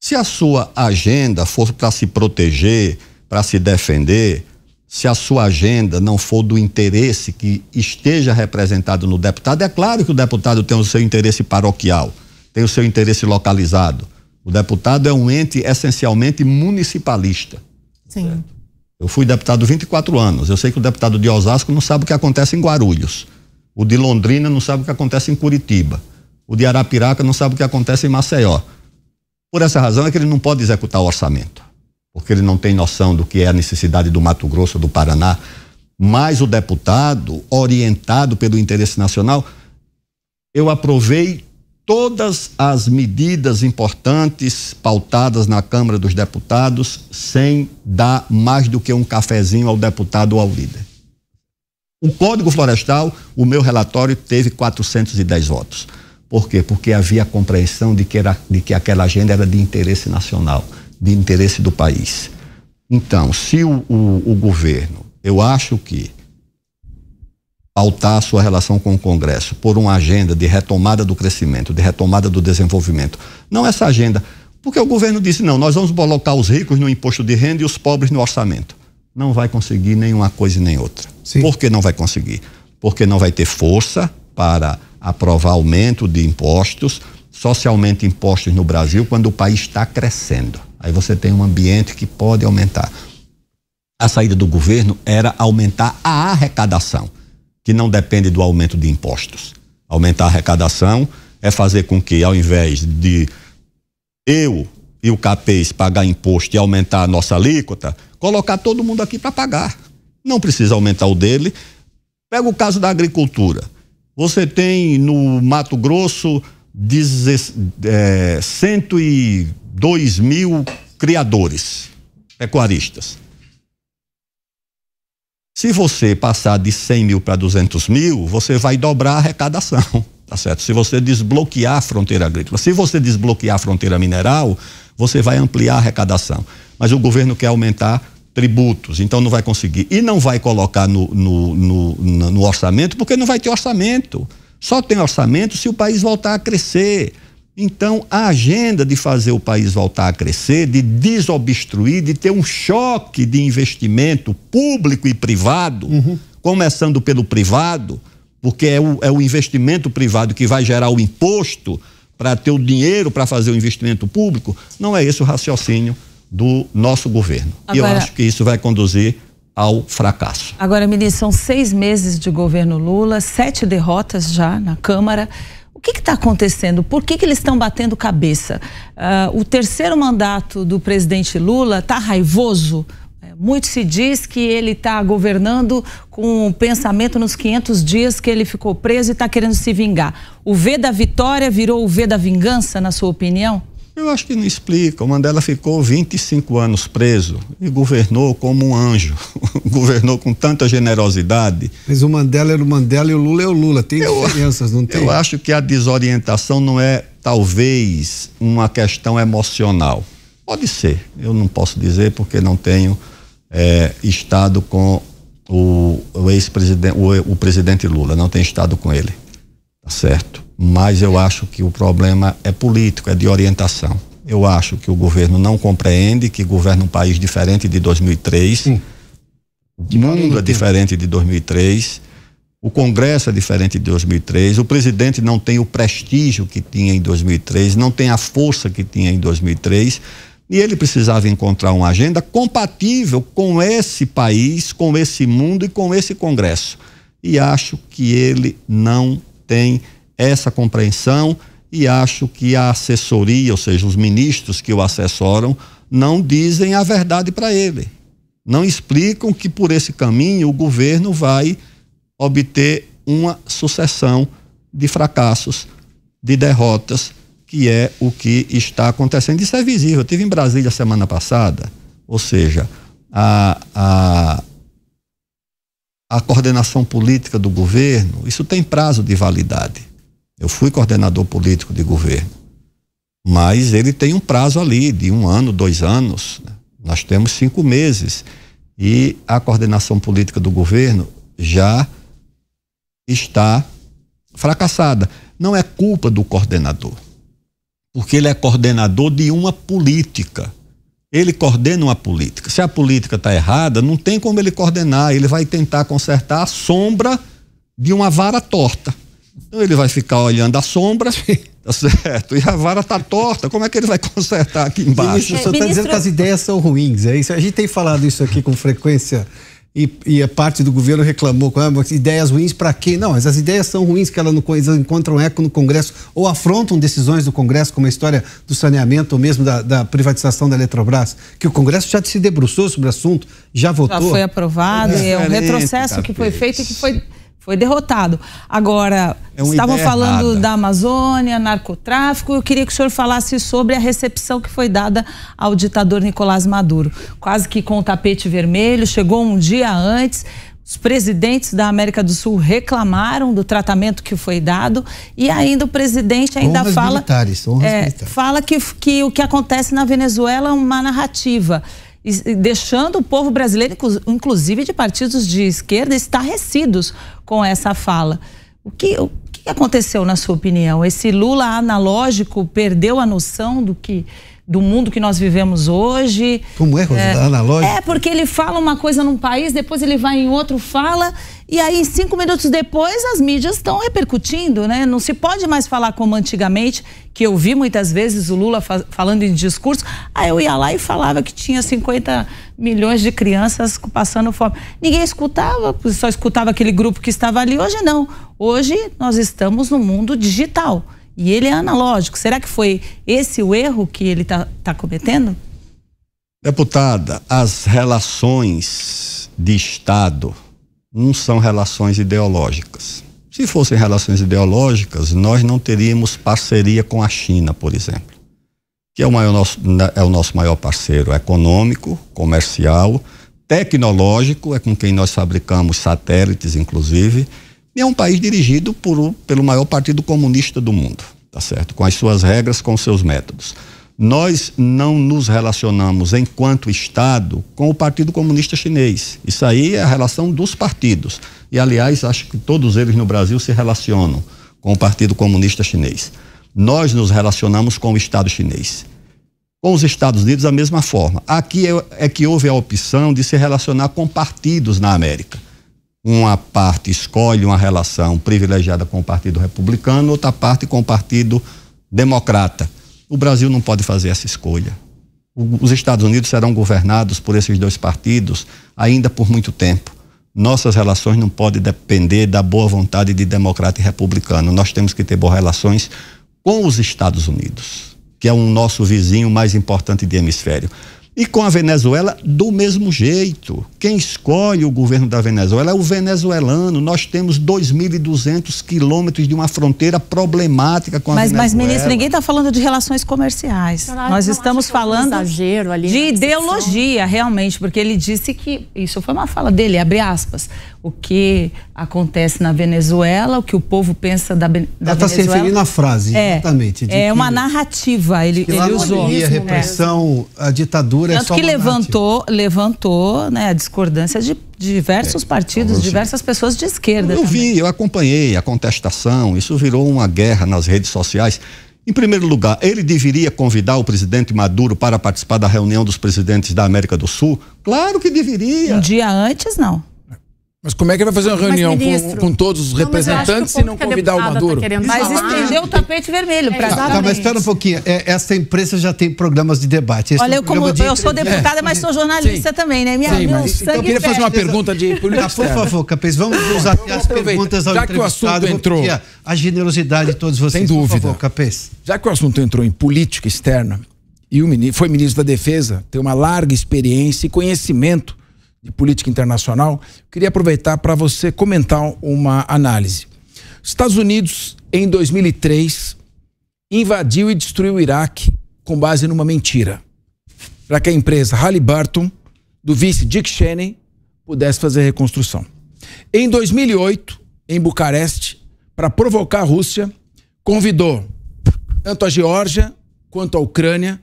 Se a sua agenda for para se proteger, para se defender, se a sua agenda não for do interesse que esteja representado no deputado, é claro que o deputado tem o seu interesse paroquial, tem o seu interesse localizado. O deputado é um ente essencialmente municipalista. Sim. Certo? Eu fui deputado 24 anos. Eu sei que o deputado de Osasco não sabe o que acontece em Guarulhos. O de Londrina não sabe o que acontece em Curitiba. O de Arapiraca não sabe o que acontece em Maceió. Por essa razão é que ele não pode executar o orçamento porque ele não tem noção do que é a necessidade do Mato Grosso, do Paraná, mas o deputado, orientado pelo interesse nacional, eu aprovei todas as medidas importantes pautadas na Câmara dos Deputados sem dar mais do que um cafezinho ao deputado ou ao líder. O Código Florestal, o meu relatório teve 410 votos. Por quê? Porque havia a compreensão de que, era, de que aquela agenda era de interesse nacional de interesse do país. Então, se o, o, o governo, eu acho que pautar sua relação com o Congresso por uma agenda de retomada do crescimento, de retomada do desenvolvimento, não essa agenda, porque o governo disse, não, nós vamos colocar os ricos no imposto de renda e os pobres no orçamento. Não vai conseguir nenhuma coisa e nem outra. Sim. Por que não vai conseguir? Porque não vai ter força para aprovar aumento de impostos, socialmente impostos no Brasil, quando o país está crescendo. Aí você tem um ambiente que pode aumentar. A saída do governo era aumentar a arrecadação, que não depende do aumento de impostos. Aumentar a arrecadação é fazer com que, ao invés de eu e o CAPES pagar imposto e aumentar a nossa alíquota, colocar todo mundo aqui para pagar. Não precisa aumentar o dele. Pega o caso da agricultura. Você tem no Mato Grosso 10, é, 100 e 2 mil criadores pecuaristas. Se você passar de 100 mil para 200 mil, você vai dobrar a arrecadação, tá certo? Se você desbloquear a fronteira agrícola. Se você desbloquear a fronteira mineral, você vai ampliar a arrecadação. Mas o governo quer aumentar tributos, então não vai conseguir. E não vai colocar no, no, no, no orçamento, porque não vai ter orçamento. Só tem orçamento se o país voltar a crescer. Então, a agenda de fazer o país voltar a crescer, de desobstruir, de ter um choque de investimento público e privado, uhum. começando pelo privado, porque é o, é o investimento privado que vai gerar o imposto para ter o dinheiro para fazer o investimento público, não é esse o raciocínio do nosso governo. Agora... E eu acho que isso vai conduzir ao fracasso. Agora, ministro, são seis meses de governo Lula, sete derrotas já na Câmara que está acontecendo? Por que, que eles estão batendo cabeça? Uh, o terceiro mandato do presidente Lula está raivoso? É, muito se diz que ele está governando com o pensamento nos 500 dias que ele ficou preso e está querendo se vingar. O V da vitória virou o V da vingança, na sua opinião? Eu acho que não explica. O Mandela ficou 25 anos preso e governou como um anjo. governou com tanta generosidade. Mas o Mandela era o Mandela e o Lula é o Lula. Tem eu, diferenças, não tem? Eu acho que a desorientação não é, talvez, uma questão emocional. Pode ser. Eu não posso dizer porque não tenho é, estado com o, o ex-presidente, o, o presidente Lula. Não tenho estado com ele. Tá certo? mas eu acho que o problema é político, é de orientação. Eu acho que o governo não compreende que governa um país diferente de 2003, Sim. o mundo é diferente de 2003, o Congresso é diferente de 2003, o presidente não tem o prestígio que tinha em 2003, não tem a força que tinha em 2003. E ele precisava encontrar uma agenda compatível com esse país, com esse mundo e com esse Congresso. E acho que ele não tem essa compreensão e acho que a assessoria, ou seja, os ministros que o assessoram, não dizem a verdade para ele. Não explicam que por esse caminho o governo vai obter uma sucessão de fracassos, de derrotas, que é o que está acontecendo. Isso é visível. Eu tive em Brasília semana passada, ou seja, a, a, a coordenação política do governo, isso tem prazo de validade. Eu fui coordenador político de governo, mas ele tem um prazo ali de um ano, dois anos. Né? Nós temos cinco meses e a coordenação política do governo já está fracassada. Não é culpa do coordenador, porque ele é coordenador de uma política. Ele coordena uma política. Se a política está errada, não tem como ele coordenar. Ele vai tentar consertar a sombra de uma vara torta. Então ele vai ficar olhando a sombra, tá certo? E a vara tá torta, como é que ele vai consertar aqui embaixo? Ministro, o senhor está dizendo que as ideias são ruins, é isso? A gente tem falado isso aqui com frequência. E, e, a parte do governo reclamou com ah, ideias ruins para quê? Não, mas as ideias são ruins que elas, não, elas encontram eco no Congresso ou afrontam decisões do Congresso, como a história do saneamento ou mesmo da, da privatização da Eletrobras, que o Congresso já se debruçou sobre o assunto, já votou. Já foi aprovado, é, é um retrocesso que foi feito e que foi foi derrotado. Agora, é estavam falando errada. da Amazônia, narcotráfico. Eu queria que o senhor falasse sobre a recepção que foi dada ao ditador Nicolás Maduro. Quase que com o tapete vermelho, chegou um dia antes. Os presidentes da América do Sul reclamaram do tratamento que foi dado e ainda o presidente ainda honras fala militares, honras é, militares. fala que, que o que acontece na Venezuela é uma narrativa deixando o povo brasileiro, inclusive de partidos de esquerda, estarrecidos com essa fala. O que, o que aconteceu, na sua opinião? Esse Lula analógico perdeu a noção do que do mundo que nós vivemos hoje. Como é, é analógico? É, porque ele fala uma coisa num país, depois ele vai em outro, fala e aí, cinco minutos depois, as mídias estão repercutindo, né? Não se pode mais falar como antigamente, que eu vi muitas vezes o Lula fa falando em discurso. Aí eu ia lá e falava que tinha 50 milhões de crianças passando fome. Ninguém escutava, só escutava aquele grupo que estava ali. Hoje não. Hoje nós estamos no mundo digital. E ele é analógico. Será que foi esse o erro que ele está tá cometendo? Deputada, as relações de Estado não são relações ideológicas. Se fossem relações ideológicas, nós não teríamos parceria com a China, por exemplo, que é o, maior nosso, né, é o nosso maior parceiro econômico, comercial, tecnológico, é com quem nós fabricamos satélites, inclusive, e é um país dirigido por, pelo maior partido comunista do mundo, tá certo? Com as suas regras, com os seus métodos nós não nos relacionamos enquanto Estado com o Partido Comunista Chinês. Isso aí é a relação dos partidos. E, aliás, acho que todos eles no Brasil se relacionam com o Partido Comunista Chinês. Nós nos relacionamos com o Estado chinês. Com os Estados Unidos, da mesma forma. Aqui é, é que houve a opção de se relacionar com partidos na América. Uma parte escolhe uma relação privilegiada com o Partido Republicano, outra parte com o Partido Democrata o Brasil não pode fazer essa escolha. Os Estados Unidos serão governados por esses dois partidos ainda por muito tempo. Nossas relações não podem depender da boa vontade de democrata e republicano. Nós temos que ter boas relações com os Estados Unidos, que é um nosso vizinho mais importante de hemisfério. E com a Venezuela, do mesmo jeito. Quem escolhe o governo da Venezuela é o venezuelano. Nós temos 2.200 quilômetros de uma fronteira problemática com mas, a Venezuela. Mas, ministro, ninguém está falando de relações comerciais. Não, Nós estamos falando um de né, ideologia, realmente, porque ele disse que. Isso foi uma fala dele, abre aspas o que acontece na Venezuela, o que o povo pensa da, da Ela tá Venezuela. Ela está se referindo à frase, é, exatamente. É que, uma narrativa, ele, que ele usou. A né? repressão, a ditadura é Tanto é só que levantou, levantou né, a discordância de diversos é, partidos, assim, diversas pessoas de esquerda. Eu, eu vi, eu acompanhei a contestação, isso virou uma guerra nas redes sociais. Em primeiro lugar, ele deveria convidar o presidente Maduro para participar da reunião dos presidentes da América do Sul? Claro que deveria. Um dia antes, não. Mas como é que vai fazer uma reunião com, com, todos os representantes se não convidar o tá Maduro? Tá mas estendeu o tapete vermelho é, tá, tá, mas espera um pouquinho. É, imprensa já tem programas de debate. Esse Olha, é um eu, como, de eu sou deputada, é. mas sou jornalista Sim. também, né? Minha, Sim, é mas, então, eu queria fazer uma pergunta de política. por favor, Capês, vamos usar então as perguntas ao Já que o assunto entrou. A generosidade de todos vocês. Sem dúvida. Por favor, Capês. Já que o assunto entrou em política externa e o ministro, foi ministro da Defesa, tem uma larga experiência e conhecimento de política internacional, queria aproveitar para você comentar uma análise. Estados Unidos, em 2003, invadiu e destruiu o Iraque com base numa mentira. Para que a empresa Halliburton, do vice Dick Cheney, pudesse fazer reconstrução. Em 2008, em Bucareste, para provocar a Rússia, convidou tanto a Geórgia quanto a Ucrânia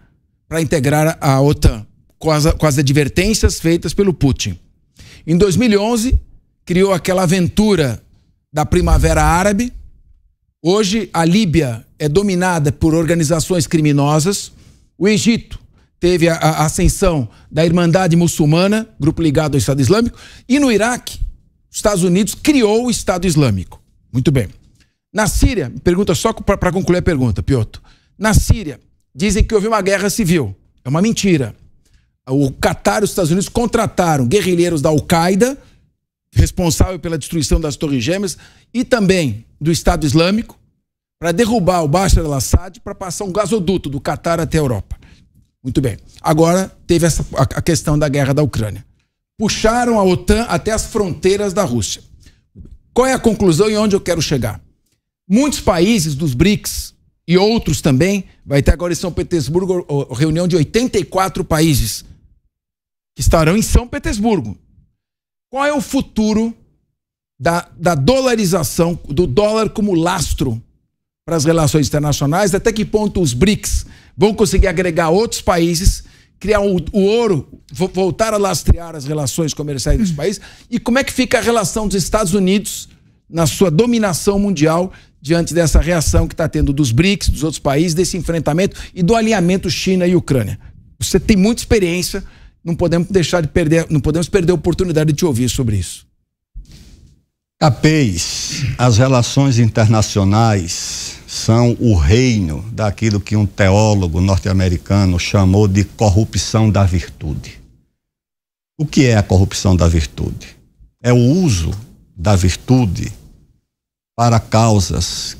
para integrar a OTAN com as, com as advertências feitas pelo Putin. Em 2011, criou aquela aventura da Primavera Árabe. Hoje, a Líbia é dominada por organizações criminosas. O Egito teve a, a ascensão da Irmandade Muçulmana, grupo ligado ao Estado Islâmico. E no Iraque, os Estados Unidos criou o Estado Islâmico. Muito bem. Na Síria, pergunta só para concluir a pergunta, Piotr. Na Síria, dizem que houve uma guerra civil. É uma mentira o Catar e os Estados Unidos contrataram guerrilheiros da Al-Qaeda, responsável pela destruição das Torres Gêmeas, e também do Estado Islâmico, para derrubar o Bashar al-Assad para passar um gasoduto do Catar até a Europa. Muito bem. Agora teve essa, a questão da guerra da Ucrânia. Puxaram a OTAN até as fronteiras da Rússia. Qual é a conclusão e onde eu quero chegar? Muitos países dos BRICS e outros também, vai ter agora em São Petersburgo reunião de 84 países que estarão em São Petersburgo. Qual é o futuro da, da dolarização, do dólar como lastro para as relações internacionais? Até que ponto os BRICS vão conseguir agregar outros países, criar o, o ouro, voltar a lastrear as relações comerciais dos hum. países? E como é que fica a relação dos Estados Unidos na sua dominação mundial diante dessa reação que está tendo dos BRICS, dos outros países, desse enfrentamento e do alinhamento China e Ucrânia? Você tem muita experiência não podemos deixar de perder, não podemos perder a oportunidade de te ouvir sobre isso. Capês, as relações internacionais são o reino daquilo que um teólogo norte-americano chamou de corrupção da virtude. O que é a corrupção da virtude? É o uso da virtude para causas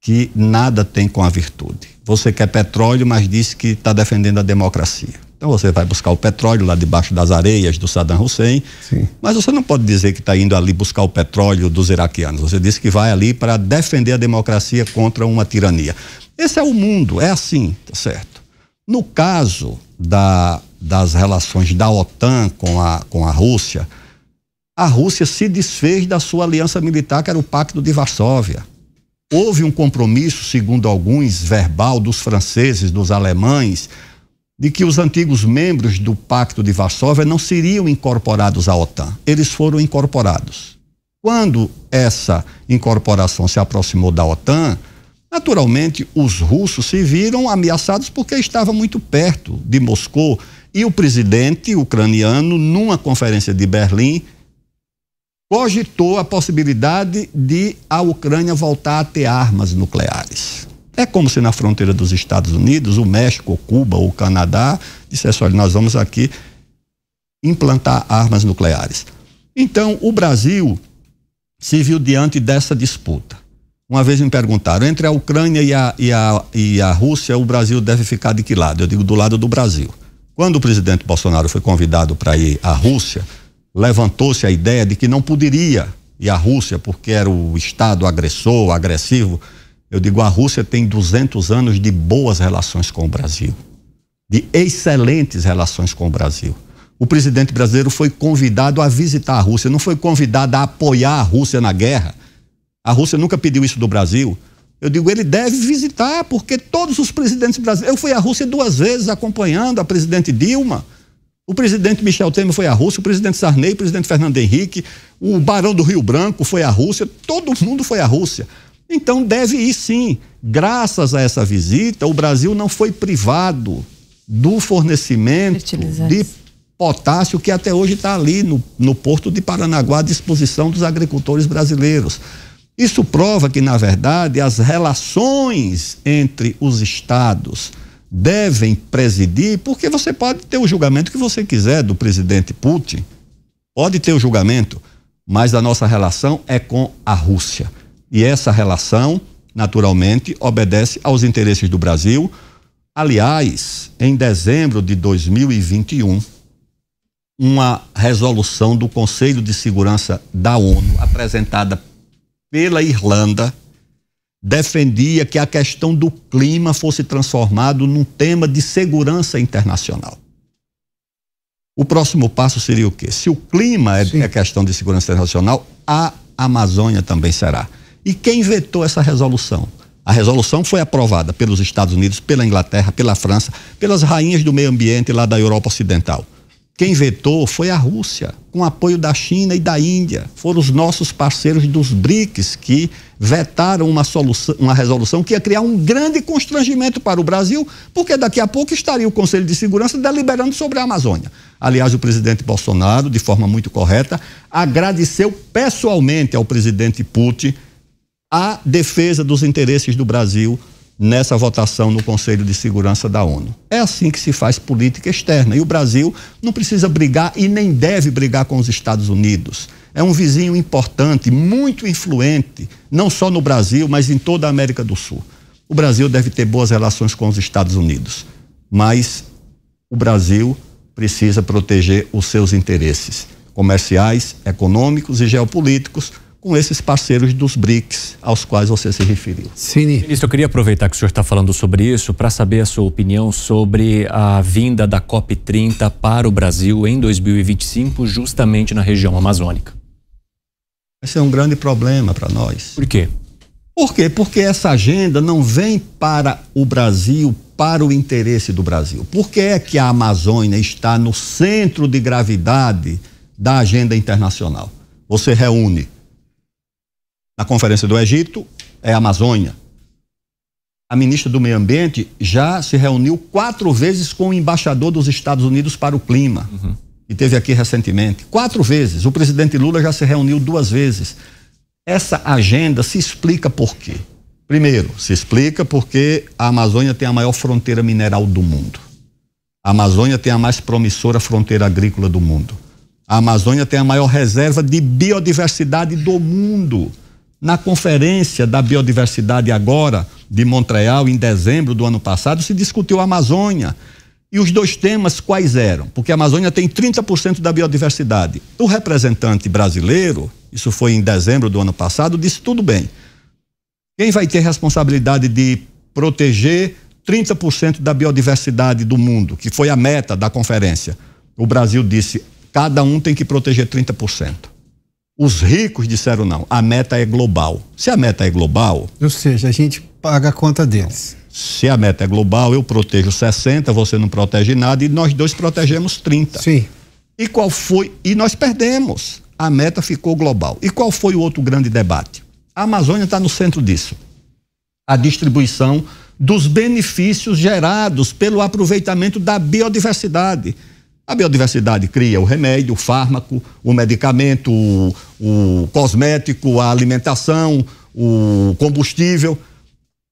que nada tem com a virtude. Você quer petróleo, mas diz que está defendendo a democracia. Então você vai buscar o petróleo lá debaixo das areias do Saddam Hussein. Sim. Mas você não pode dizer que está indo ali buscar o petróleo dos iraquianos. Você disse que vai ali para defender a democracia contra uma tirania. Esse é o mundo, é assim, tá certo? No caso da, das relações da OTAN com a, com a Rússia, a Rússia se desfez da sua aliança militar, que era o Pacto de Varsóvia. Houve um compromisso, segundo alguns, verbal dos franceses, dos alemães, de que os antigos membros do Pacto de Varsóvia não seriam incorporados à OTAN. Eles foram incorporados. Quando essa incorporação se aproximou da OTAN, naturalmente os russos se viram ameaçados porque estava muito perto de Moscou e o presidente ucraniano, numa conferência de Berlim, cogitou a possibilidade de a Ucrânia voltar a ter armas nucleares. É como se na fronteira dos Estados Unidos, o México, ou Cuba, ou o Canadá dissesse: olha, nós vamos aqui implantar armas nucleares. Então, o Brasil se viu diante dessa disputa. Uma vez me perguntaram, entre a Ucrânia e a, e a, e a Rússia, o Brasil deve ficar de que lado? Eu digo, do lado do Brasil. Quando o presidente Bolsonaro foi convidado para ir à Rússia, levantou-se a ideia de que não poderia ir à Rússia, porque era o Estado agressor, agressivo eu digo, a Rússia tem 200 anos de boas relações com o Brasil, de excelentes relações com o Brasil. O presidente brasileiro foi convidado a visitar a Rússia, não foi convidado a apoiar a Rússia na guerra. A Rússia nunca pediu isso do Brasil. Eu digo, ele deve visitar, porque todos os presidentes brasileiros. Eu fui à Rússia duas vezes acompanhando a presidente Dilma. O presidente Michel Temer foi à Rússia, o presidente Sarney, o presidente Fernando Henrique, o barão do Rio Branco foi à Rússia, todo mundo foi à Rússia. Então deve ir sim. Graças a essa visita, o Brasil não foi privado do fornecimento de potássio que até hoje está ali no, no porto de Paranaguá à disposição dos agricultores brasileiros. Isso prova que, na verdade, as relações entre os estados devem presidir, porque você pode ter o julgamento que você quiser do presidente Putin, pode ter o julgamento, mas a nossa relação é com a Rússia. E essa relação, naturalmente, obedece aos interesses do Brasil. Aliás, em dezembro de 2021, uma resolução do Conselho de Segurança da ONU, apresentada pela Irlanda, defendia que a questão do clima fosse transformado num tema de segurança internacional. O próximo passo seria o quê? Se o clima é, é questão de segurança internacional, a Amazônia também será. E quem vetou essa resolução? A resolução foi aprovada pelos Estados Unidos, pela Inglaterra, pela França, pelas rainhas do meio ambiente lá da Europa Ocidental. Quem vetou foi a Rússia, com apoio da China e da Índia. Foram os nossos parceiros dos BRICS que vetaram uma, solução, uma resolução que ia criar um grande constrangimento para o Brasil, porque daqui a pouco estaria o Conselho de Segurança deliberando sobre a Amazônia. Aliás, o presidente Bolsonaro, de forma muito correta, agradeceu pessoalmente ao presidente Putin a defesa dos interesses do Brasil nessa votação no Conselho de Segurança da ONU. É assim que se faz política externa. E o Brasil não precisa brigar e nem deve brigar com os Estados Unidos. É um vizinho importante, muito influente, não só no Brasil, mas em toda a América do Sul. O Brasil deve ter boas relações com os Estados Unidos, mas o Brasil precisa proteger os seus interesses comerciais, econômicos e geopolíticos com esses parceiros dos BRICS aos quais você se referiu. Sim. Ministro, eu queria aproveitar que o senhor está falando sobre isso para saber a sua opinião sobre a vinda da COP30 para o Brasil em 2025, justamente na região amazônica. Esse é um grande problema para nós. Por quê? Por quê? Porque essa agenda não vem para o Brasil, para o interesse do Brasil. Por que é que a Amazônia está no centro de gravidade da agenda internacional? Você reúne na Conferência do Egito é a Amazônia. A ministra do Meio Ambiente já se reuniu quatro vezes com o embaixador dos Estados Unidos para o Clima, uhum. que teve aqui recentemente. Quatro vezes. O presidente Lula já se reuniu duas vezes. Essa agenda se explica por quê? Primeiro, se explica porque a Amazônia tem a maior fronteira mineral do mundo. A Amazônia tem a mais promissora fronteira agrícola do mundo. A Amazônia tem a maior reserva de biodiversidade do mundo. Na conferência da biodiversidade agora, de Montreal, em dezembro do ano passado, se discutiu a Amazônia. E os dois temas quais eram? Porque a Amazônia tem 30% da biodiversidade. O representante brasileiro, isso foi em dezembro do ano passado, disse tudo bem. Quem vai ter responsabilidade de proteger 30% da biodiversidade do mundo, que foi a meta da conferência? O Brasil disse: cada um tem que proteger 30%. Os ricos disseram não, a meta é global. Se a meta é global. Ou seja, a gente paga a conta deles. Se a meta é global, eu protejo 60, você não protege nada e nós dois protegemos 30. Sim. E qual foi? E nós perdemos. A meta ficou global. E qual foi o outro grande debate? A Amazônia está no centro disso. A distribuição dos benefícios gerados pelo aproveitamento da biodiversidade. A biodiversidade cria o remédio, o fármaco, o medicamento, o, o cosmético, a alimentação, o combustível.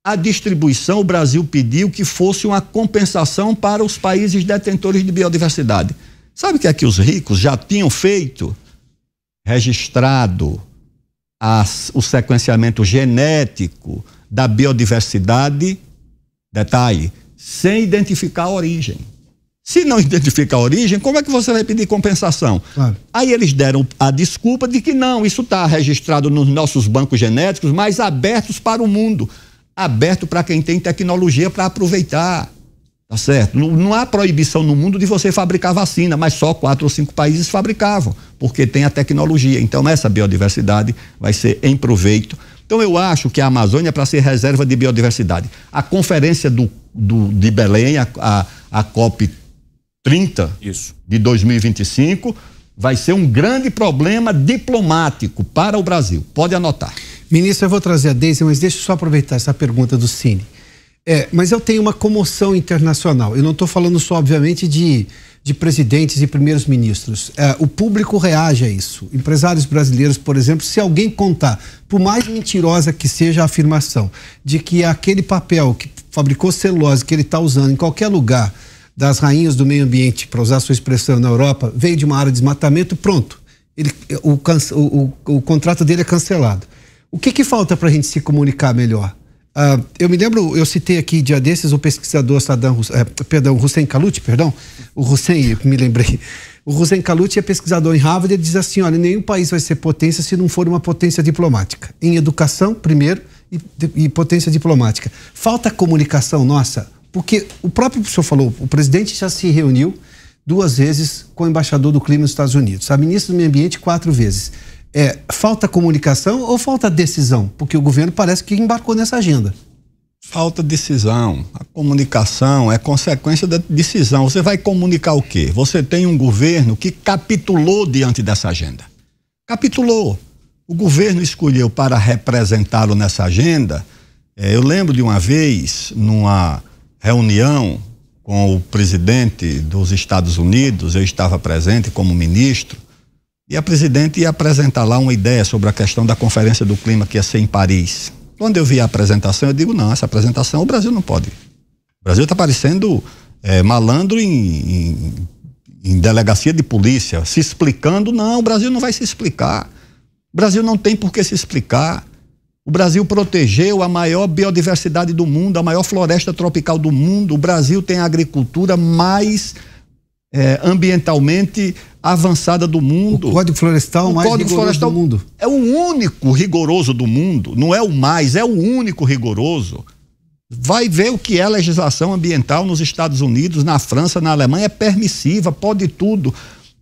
A distribuição, o Brasil pediu que fosse uma compensação para os países detentores de biodiversidade. Sabe o que é que os ricos já tinham feito? Registrado as, o sequenciamento genético da biodiversidade, detalhe, sem identificar a origem. Se não identifica a origem, como é que você vai pedir compensação? Claro. Aí eles deram a desculpa de que não, isso está registrado nos nossos bancos genéticos, mas abertos para o mundo, aberto para quem tem tecnologia para aproveitar. Tá certo? Não, não, há proibição no mundo de você fabricar vacina, mas só quatro ou cinco países fabricavam, porque tem a tecnologia. Então, essa biodiversidade vai ser em proveito. Então, eu acho que a Amazônia é para ser reserva de biodiversidade. A conferência do, do de Belém, a, a, a COP 30 Isso. de 2025 vai ser um grande problema diplomático para o Brasil. Pode anotar. Ministro, eu vou trazer a Deise, mas deixa eu só aproveitar essa pergunta do Cine. É, mas eu tenho uma comoção internacional. Eu não estou falando só, obviamente, de, de presidentes e primeiros ministros. É, o público reage a isso. Empresários brasileiros, por exemplo, se alguém contar, por mais mentirosa que seja a afirmação, de que aquele papel que fabricou celulose que ele está usando em qualquer lugar das rainhas do meio ambiente, para usar sua expressão, na Europa, veio de uma área de desmatamento, pronto. Ele, o, o, o, o contrato dele é cancelado. O que, que falta para a gente se comunicar melhor? Uh, eu me lembro, eu citei aqui dia desses o pesquisador Saddam, eh, perdão, Hussein Kalut, perdão, o Hussein, me lembrei. O Hussein Kalut é pesquisador em Harvard, ele diz assim, olha, nenhum país vai ser potência se não for uma potência diplomática. Em educação, primeiro, e, e potência diplomática. Falta comunicação nossa. Porque o próprio senhor falou, o presidente já se reuniu duas vezes com o embaixador do clima nos Estados Unidos, a ministra do Meio Ambiente quatro vezes. É, falta comunicação ou falta decisão? Porque o governo parece que embarcou nessa agenda. Falta decisão. A comunicação é consequência da decisão. Você vai comunicar o quê? Você tem um governo que capitulou diante dessa agenda. Capitulou. O governo escolheu para representá-lo nessa agenda. É, eu lembro de uma vez, numa reunião com o presidente dos Estados Unidos, eu estava presente como ministro, e a presidente ia apresentar lá uma ideia sobre a questão da conferência do clima que ia ser em Paris. Quando eu vi a apresentação, eu digo: não, essa apresentação o Brasil não pode. O Brasil está parecendo é, malandro em, em, em delegacia de polícia, se explicando. Não, o Brasil não vai se explicar. O Brasil não tem por que se explicar. O Brasil protegeu a maior biodiversidade do mundo, a maior floresta tropical do mundo. O Brasil tem a agricultura mais é, ambientalmente avançada do mundo. O Código Florestal o mais Código Florestal do mundo. É o único rigoroso do mundo, não é o mais, é o único rigoroso. Vai ver o que é legislação ambiental nos Estados Unidos, na França, na Alemanha, é permissiva, pode tudo.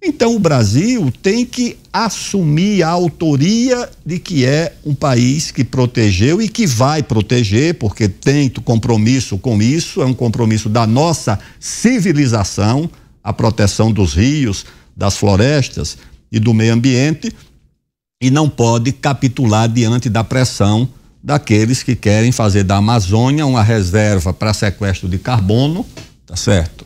Então o Brasil tem que assumir a autoria de que é um país que protegeu e que vai proteger, porque tem compromisso com isso, é um compromisso da nossa civilização, a proteção dos rios, das florestas e do meio ambiente, e não pode capitular diante da pressão daqueles que querem fazer da Amazônia uma reserva para sequestro de carbono, tá certo?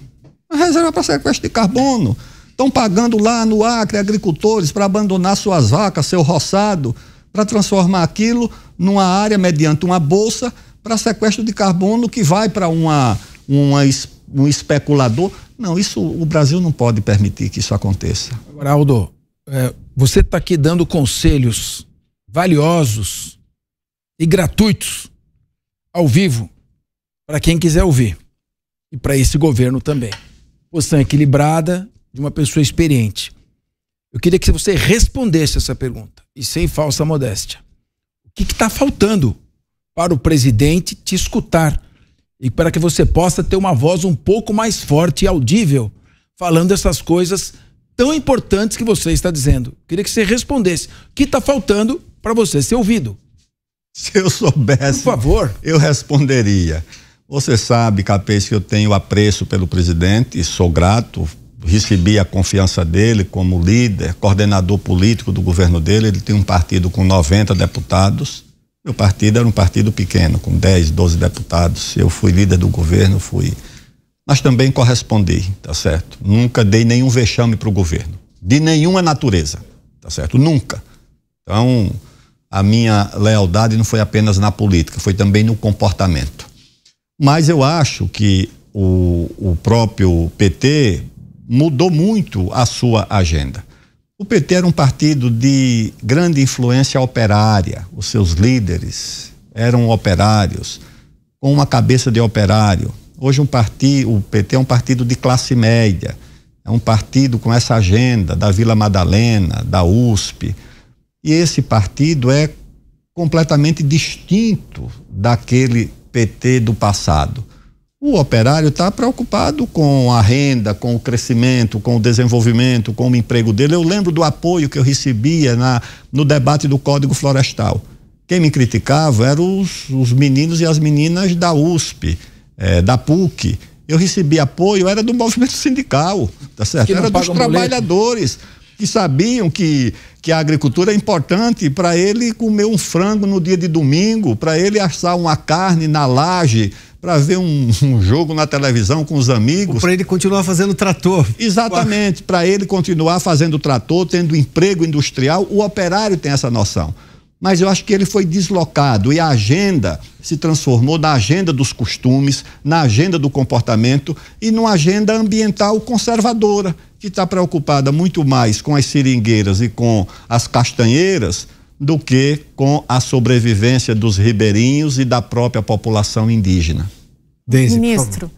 Uma reserva para sequestro de carbono Estão pagando lá no Acre agricultores para abandonar suas vacas, seu roçado, para transformar aquilo numa área mediante uma bolsa para sequestro de carbono que vai para uma, uma, um especulador. Não, isso o Brasil não pode permitir que isso aconteça. Agora, Aldo, é, você está aqui dando conselhos valiosos e gratuitos ao vivo para quem quiser ouvir e para esse governo também. Posição equilibrada, de uma pessoa experiente. Eu queria que você respondesse essa pergunta, e sem falsa modéstia. O que está faltando para o presidente te escutar e para que você possa ter uma voz um pouco mais forte e audível falando essas coisas tão importantes que você está dizendo? Eu queria que você respondesse. O que está faltando para você ser ouvido? Se eu soubesse, por favor, eu responderia. Você sabe, Capês, que eu tenho apreço pelo presidente, sou grato recebi a confiança dele como líder, coordenador político do governo dele. Ele tem um partido com 90 deputados. Meu partido era um partido pequeno, com 10, 12 deputados. Eu fui líder do governo, fui. Mas também correspondi, tá certo? Nunca dei nenhum vexame para o governo, de nenhuma natureza, tá certo? Nunca. Então, a minha lealdade não foi apenas na política, foi também no comportamento. Mas eu acho que o, o próprio PT mudou muito a sua agenda. O PT era um partido de grande influência operária, os seus líderes eram operários, com uma cabeça de operário. Hoje um partido, o PT é um partido de classe média, é um partido com essa agenda da Vila Madalena, da USP. E esse partido é completamente distinto daquele PT do passado. O operário está preocupado com a renda, com o crescimento, com o desenvolvimento, com o emprego dele. Eu lembro do apoio que eu recebia na, no debate do Código Florestal. Quem me criticava eram os, os meninos e as meninas da USP, é, eh, da PUC. Eu recebia apoio, era do movimento sindical, tá certo? Era dos trabalhadores boleto. que sabiam que, que a agricultura é importante para ele comer um frango no dia de domingo, para ele assar uma carne na laje para ver um, um, jogo na televisão com os amigos. Para ele continuar fazendo trator. Exatamente, para ele continuar fazendo trator, tendo emprego industrial, o operário tem essa noção. Mas eu acho que ele foi deslocado e a agenda se transformou na agenda dos costumes, na agenda do comportamento e numa agenda ambiental conservadora, que está preocupada muito mais com as seringueiras e com as castanheiras do que com a sobrevivência dos ribeirinhos e da própria população indígena. Deise, Ministro,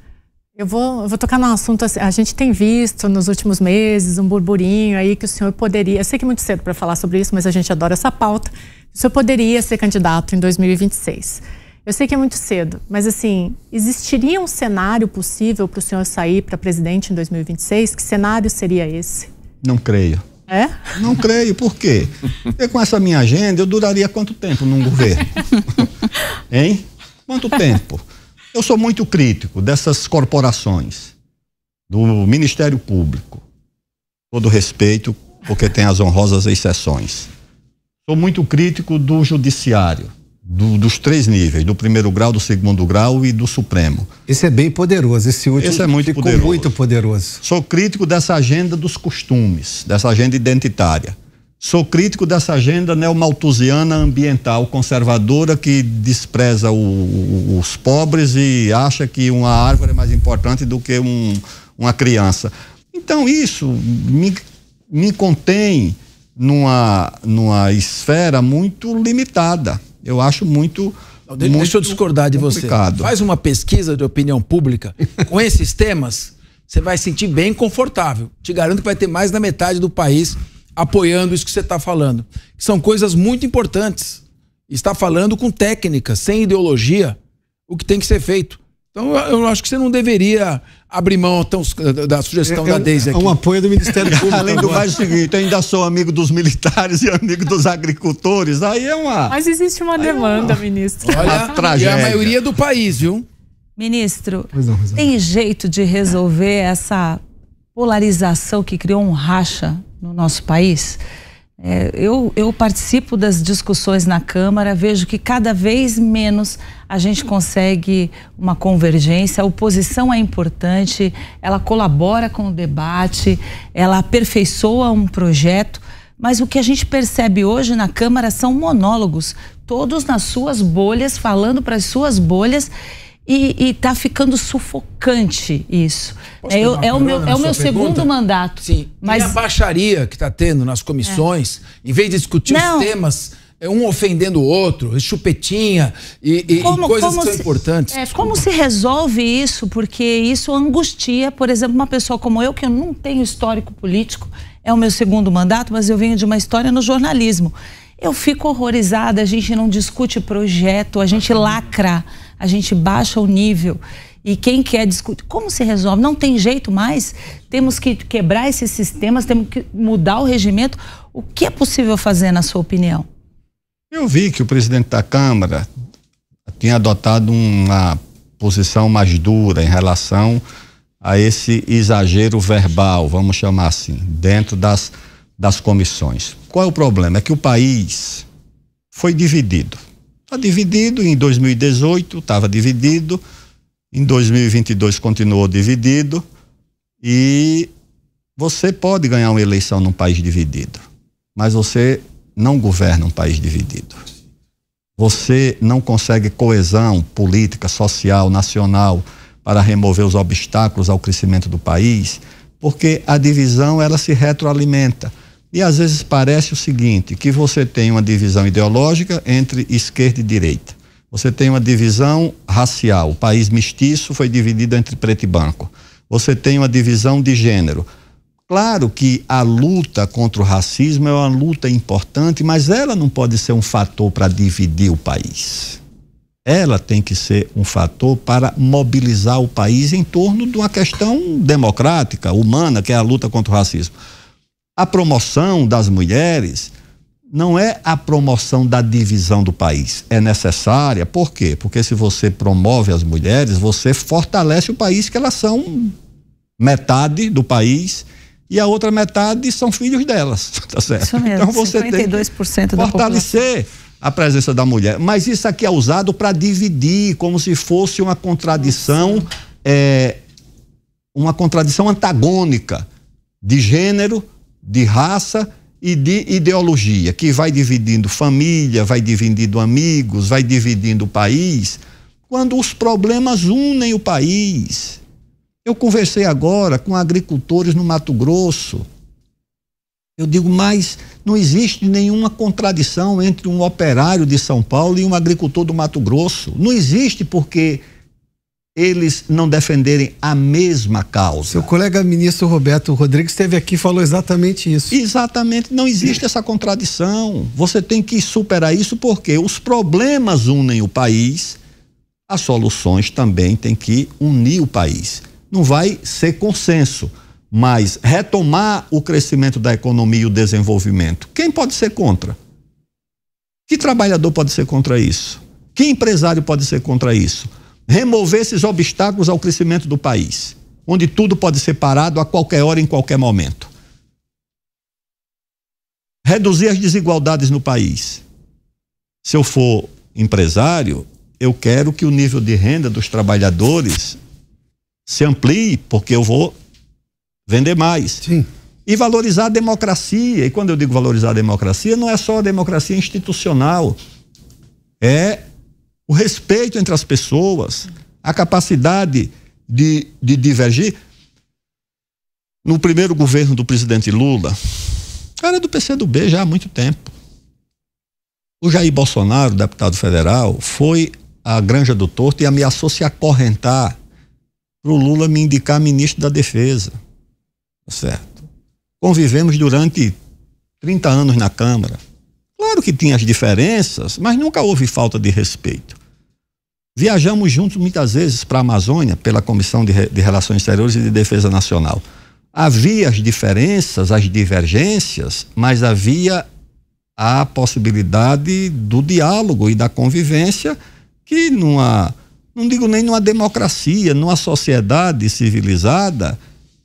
eu vou, eu vou tocar num assunto. Assim, a gente tem visto nos últimos meses um burburinho aí que o senhor poderia. Eu sei que é muito cedo para falar sobre isso, mas a gente adora essa pauta. O senhor poderia ser candidato em 2026. Eu sei que é muito cedo, mas assim, existiria um cenário possível para o senhor sair para presidente em 2026? Que cenário seria esse? Não creio. É? Não creio, por quê? Porque com essa minha agenda eu duraria quanto tempo num governo? hein? Quanto tempo? Eu sou muito crítico dessas corporações, do Ministério Público. Todo respeito, porque tem as honrosas exceções. Sou muito crítico do Judiciário do, dos três níveis, do primeiro grau, do segundo grau e do Supremo. Esse é bem poderoso, esse último esse é muito ficou poderoso. muito poderoso. Sou crítico dessa agenda dos costumes, dessa agenda identitária. Sou crítico dessa agenda neomalthusiana ambiental conservadora que despreza o, os pobres e acha que uma árvore é mais importante do que um, uma criança. Então isso me, me contém numa, numa esfera muito limitada eu acho muito. Não, deixa muito eu discordar de complicado. você. Faz uma pesquisa de opinião pública com esses temas, você vai sentir bem confortável. Te garanto que vai ter mais da metade do país apoiando isso que você está falando. São coisas muito importantes. Está falando com técnica, sem ideologia, o que tem que ser feito. Então, eu acho que você não deveria abrir mão da sugestão eu, é, da é Deise aqui. Um apoio do Ministério Público. Além do mais é seguinte, eu ainda sou amigo dos militares e amigo dos agricultores. Aí é uma. Mas existe uma demanda, é uma... ministro. Olha, uma tragédia. E a maioria do país, viu? Ministro, pois não, pois não. tem jeito de resolver essa polarização que criou um racha no nosso país? É, eu, eu participo das discussões na Câmara, vejo que cada vez menos a gente consegue uma convergência. A oposição é importante, ela colabora com o debate, ela aperfeiçoa um projeto, mas o que a gente percebe hoje na Câmara são monólogos, todos nas suas bolhas, falando para as suas bolhas e está ficando sufocante isso. É, eu, é, o meu, é o meu pergunta? segundo mandato. Sim. Mas... E a baixaria que está tendo nas comissões, é. em vez de discutir Não. os temas, é um ofendendo o outro, chupetinha e, e, como, e coisas como que são se, importantes. É, como se resolve isso? Porque isso angustia, por exemplo, uma pessoa como eu, que eu não tenho histórico político, é o meu segundo mandato, mas eu venho de uma história no jornalismo. Eu fico horrorizada, a gente não discute projeto, a gente lacra a gente baixa o nível. E quem quer discutir, como se resolve? Não tem jeito mais. Temos que quebrar esses sistemas, temos que mudar o regimento. O que é possível fazer, na sua opinião? Eu vi que o presidente da Câmara tinha adotado uma posição mais dura em relação a esse exagero verbal, vamos chamar assim, dentro das, das comissões. Qual é o problema? É que o país foi dividido. Está dividido, em 2018 estava dividido, em 2022 continuou dividido e você pode ganhar uma eleição num país dividido, mas você não governa um país dividido. Você não consegue coesão política, social, nacional para remover os obstáculos ao crescimento do país, porque a divisão ela se retroalimenta. E às vezes parece o seguinte, que você tem uma divisão ideológica entre esquerda e direita. Você tem uma divisão racial, o país mestiço foi dividido entre preto e branco. Você tem uma divisão de gênero. Claro que a luta contra o racismo é uma luta importante, mas ela não pode ser um fator para dividir o país. Ela tem que ser um fator para mobilizar o país em torno de uma questão democrática, humana, que é a luta contra o racismo. A promoção das mulheres não é a promoção da divisão do país. É necessária, por quê? Porque se você promove as mulheres, você fortalece o país, que elas são metade do país e a outra metade são filhos delas, tá certo? Isso mesmo, então você 52% tem que da fortalecer a presença da mulher. Mas isso aqui é usado para dividir, como se fosse uma contradição, é, uma contradição antagônica de gênero de raça e de ideologia, que vai dividindo família, vai dividindo amigos, vai dividindo o país, quando os problemas unem o país. Eu conversei agora com agricultores no Mato Grosso. Eu digo, mas não existe nenhuma contradição entre um operário de São Paulo e um agricultor do Mato Grosso. Não existe porque eles não defenderem a mesma causa. Seu colega ministro Roberto Rodrigues esteve aqui e falou exatamente isso. Exatamente, não existe essa contradição. Você tem que superar isso porque os problemas unem o país, as soluções também têm que unir o país. Não vai ser consenso, mas retomar o crescimento da economia e o desenvolvimento. Quem pode ser contra? Que trabalhador pode ser contra isso? Que empresário pode ser contra isso? remover esses obstáculos ao crescimento do país, onde tudo pode ser parado a qualquer hora, em qualquer momento. Reduzir as desigualdades no país. Se eu for empresário, eu quero que o nível de renda dos trabalhadores se amplie, porque eu vou vender mais. Sim. E valorizar a democracia. E quando eu digo valorizar a democracia, não é só a democracia institucional. É o respeito entre as pessoas, a capacidade de, de divergir. No primeiro governo do presidente Lula, era do PCdoB já há muito tempo. O Jair Bolsonaro, deputado federal, foi à Granja do Torto e ameaçou se acorrentar para o Lula me indicar ministro da Defesa. Tá certo? Convivemos durante 30 anos na Câmara. Claro que tinha as diferenças, mas nunca houve falta de respeito. Viajamos juntos muitas vezes para a Amazônia pela Comissão de, de Relações Exteriores e de Defesa Nacional. Havia as diferenças, as divergências, mas havia a possibilidade do diálogo e da convivência que numa, não digo nem numa democracia, numa sociedade civilizada,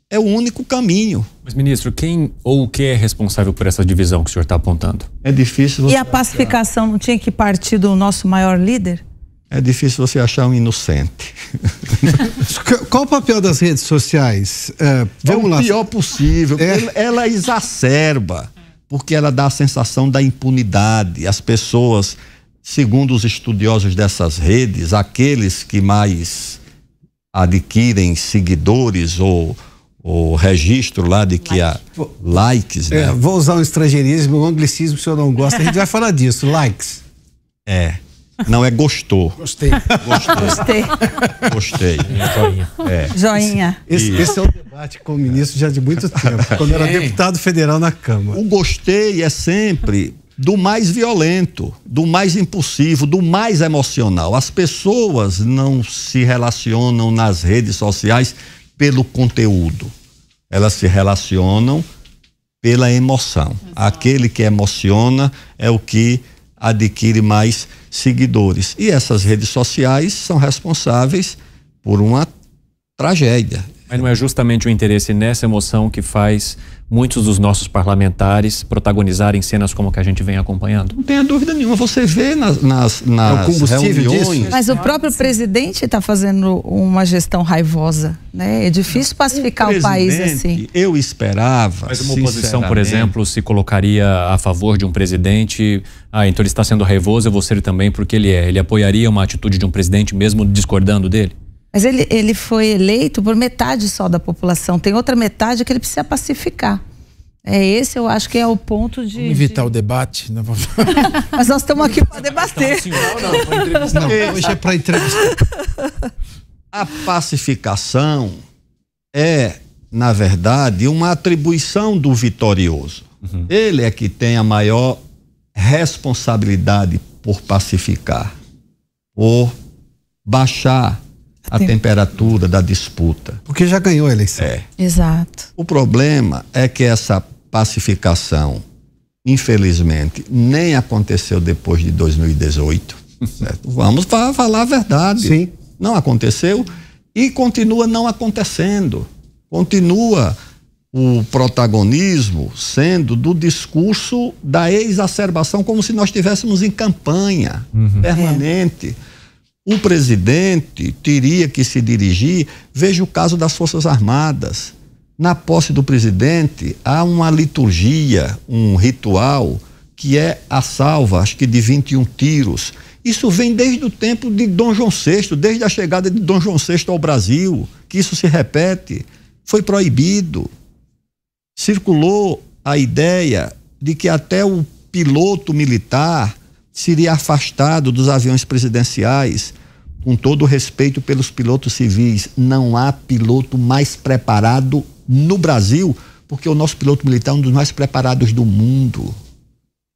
é o único caminho. Mas, ministro, quem ou o que é responsável por essa divisão que o senhor está apontando? É difícil você. E a pacificação não tinha que partir do nosso maior líder? é difícil você achar um inocente. Qual o papel das redes sociais? É, é vamos é o lá. pior possível. É. Ela exacerba, porque ela dá a sensação da impunidade. As pessoas, segundo os estudiosos dessas redes, aqueles que mais adquirem seguidores ou o registro lá de que há likes, né? É, vou usar um estrangeirismo, um anglicismo, se eu não gosto, a gente vai falar disso, likes. É. Não, é gostou. Gostei. Gostei. Gostei. Gostei. É. Joinha. Esse, esse, esse, é um debate com o ministro já de muito tempo, é. quando era deputado federal na Câmara. O gostei é sempre do mais violento, do mais impulsivo, do mais emocional. As pessoas não se relacionam nas redes sociais pelo conteúdo. Elas se relacionam pela emoção. Aquele que emociona é o que adquire mais seguidores. E essas redes sociais são responsáveis por uma tragédia. Mas não é justamente o interesse nessa emoção que faz muitos dos nossos parlamentares protagonizarem cenas como a que a gente vem acompanhando? Não tenha dúvida nenhuma. Você vê nas, nas, é nas é reuniões. Mas o próprio presidente está fazendo uma gestão raivosa. Né? É difícil pacificar o, o, país assim. Eu esperava. Mas uma oposição, por exemplo, se colocaria a favor de um presidente. Ah, então ele está sendo raivoso, eu vou ser também porque ele é. Ele apoiaria uma atitude de um presidente mesmo discordando dele? Mas ele, ele foi eleito por metade só da população. Tem outra metade que ele precisa pacificar. É esse, eu acho que é o ponto de. Vamos evitar de... o debate. Né? Mas nós estamos aqui para debater. Não, não, para entrevistar. Não, hoje é para entrevistar. A pacificação é, na verdade, uma atribuição do vitorioso. Uhum. Ele é que tem a maior responsabilidade por pacificar, por baixar a Tem... temperatura da disputa. Porque já ganhou a eleição. É. Exato. O problema é que essa pacificação, infelizmente, nem aconteceu depois de 2018. Certo? Vamos falar a verdade. Sim. Não aconteceu e continua não acontecendo. Continua o protagonismo sendo do discurso da exacerbação, como se nós estivéssemos em campanha uhum. permanente. É o presidente teria que se dirigir, veja o caso das Forças Armadas. Na posse do presidente há uma liturgia, um ritual que é a salva, acho que de 21 tiros. Isso vem desde o tempo de Dom João VI, desde a chegada de Dom João VI ao Brasil, que isso se repete. Foi proibido. Circulou a ideia de que até o piloto militar seria afastado dos aviões presidenciais. Com todo o respeito pelos pilotos civis, não há piloto mais preparado no Brasil, porque o nosso piloto militar é um dos mais preparados do mundo.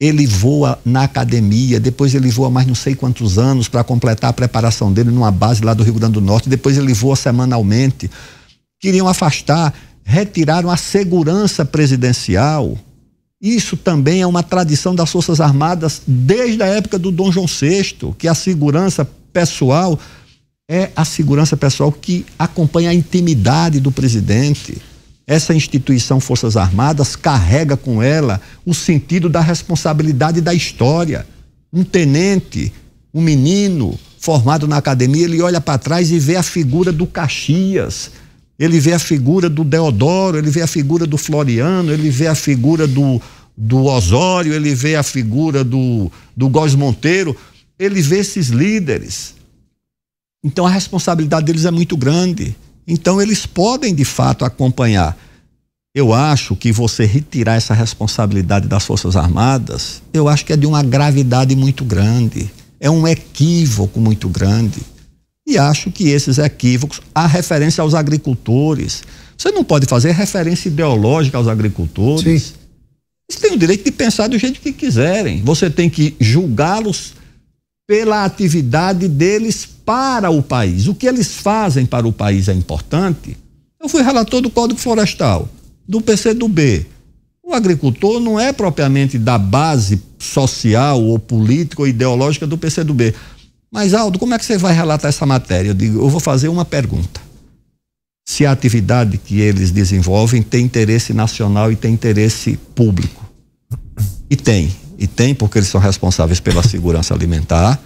Ele voa na academia, depois ele voa mais não sei quantos anos para completar a preparação dele numa base lá do Rio Grande do Norte, depois ele voa semanalmente. Queriam afastar, retiraram a segurança presidencial isso também é uma tradição das Forças Armadas desde a época do Dom João VI, que a segurança pessoal é a segurança pessoal que acompanha a intimidade do presidente. Essa instituição Forças Armadas carrega com ela o sentido da responsabilidade da história. Um tenente, um menino formado na academia, ele olha para trás e vê a figura do Caxias ele vê a figura do Deodoro, ele vê a figura do Floriano, ele vê a figura do, do Osório, ele vê a figura do, do Góes Monteiro, ele vê esses líderes. Então a responsabilidade deles é muito grande. Então eles podem de fato acompanhar. Eu acho que você retirar essa responsabilidade das Forças Armadas, eu acho que é de uma gravidade muito grande. É um equívoco muito grande. E acho que esses equívocos, a referência aos agricultores. Você não pode fazer referência ideológica aos agricultores. Sim. Eles têm o direito de pensar do jeito que quiserem. Você tem que julgá-los pela atividade deles para o país. O que eles fazem para o país é importante. Eu fui relator do Código Florestal, do PCdoB. O agricultor não é propriamente da base social ou política ou ideológica do PCdoB. Mas, Aldo, como é que você vai relatar essa matéria? Eu digo, eu vou fazer uma pergunta. Se a atividade que eles desenvolvem tem interesse nacional e tem interesse público. E tem. E tem porque eles são responsáveis pela segurança alimentar.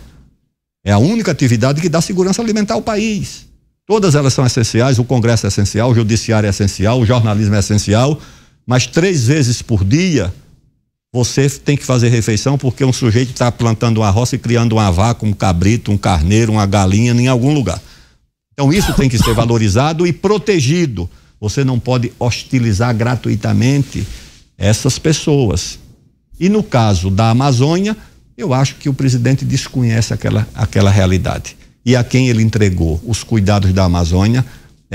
É a única atividade que dá segurança alimentar ao país. Todas elas são essenciais, o Congresso é essencial, o Judiciário é essencial, o jornalismo é essencial, mas três vezes por dia você tem que fazer refeição porque um sujeito está plantando uma roça e criando uma vaca, um cabrito, um carneiro, uma galinha em algum lugar. Então isso tem que ser valorizado e protegido. Você não pode hostilizar gratuitamente essas pessoas. E no caso da Amazônia, eu acho que o presidente desconhece aquela, aquela realidade. E a quem ele entregou os cuidados da Amazônia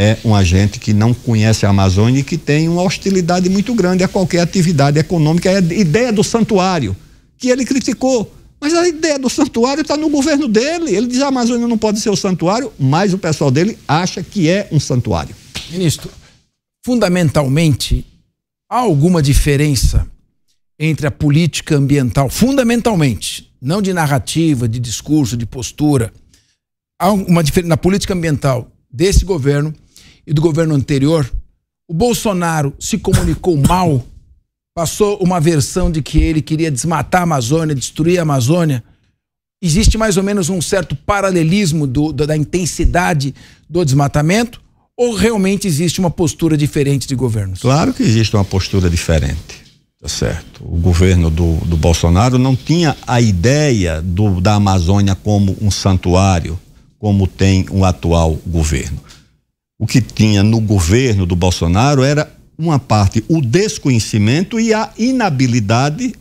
é um agente que não conhece a Amazônia e que tem uma hostilidade muito grande a qualquer atividade econômica. É a ideia do santuário, que ele criticou. Mas a ideia do santuário está no governo dele. Ele diz que a Amazônia não pode ser o santuário, mas o pessoal dele acha que é um santuário. Ministro, fundamentalmente, há alguma diferença entre a política ambiental, fundamentalmente, não de narrativa, de discurso, de postura, há uma diferença na política ambiental desse governo e do governo anterior, o Bolsonaro se comunicou mal, passou uma versão de que ele queria desmatar a Amazônia, destruir a Amazônia. Existe mais ou menos um certo paralelismo do, da intensidade do desmatamento? Ou realmente existe uma postura diferente de governos? Claro que existe uma postura diferente. Tá certo. O governo do, do Bolsonaro não tinha a ideia do, da Amazônia como um santuário, como tem o atual governo o que tinha no governo do Bolsonaro era uma parte o desconhecimento e a inabilidade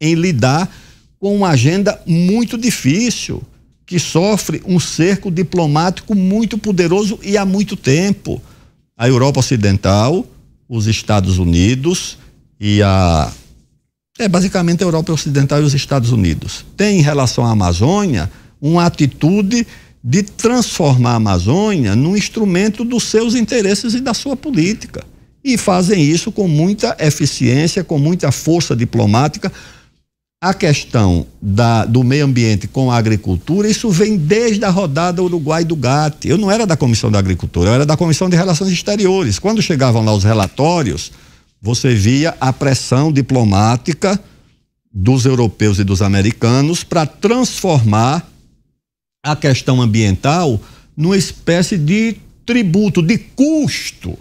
em lidar com uma agenda muito difícil, que sofre um cerco diplomático muito poderoso e há muito tempo. A Europa Ocidental, os Estados Unidos e a. É basicamente a Europa Ocidental e os Estados Unidos. Tem em relação à Amazônia uma atitude de transformar a Amazônia num instrumento dos seus interesses e da sua política. E fazem isso com muita eficiência, com muita força diplomática. A questão da, do meio ambiente com a agricultura, isso vem desde a rodada Uruguai do GATT. Eu não era da Comissão da Agricultura, eu era da Comissão de Relações Exteriores. Quando chegavam lá os relatórios, você via a pressão diplomática dos europeus e dos americanos para transformar a questão ambiental numa espécie de tributo, de custo,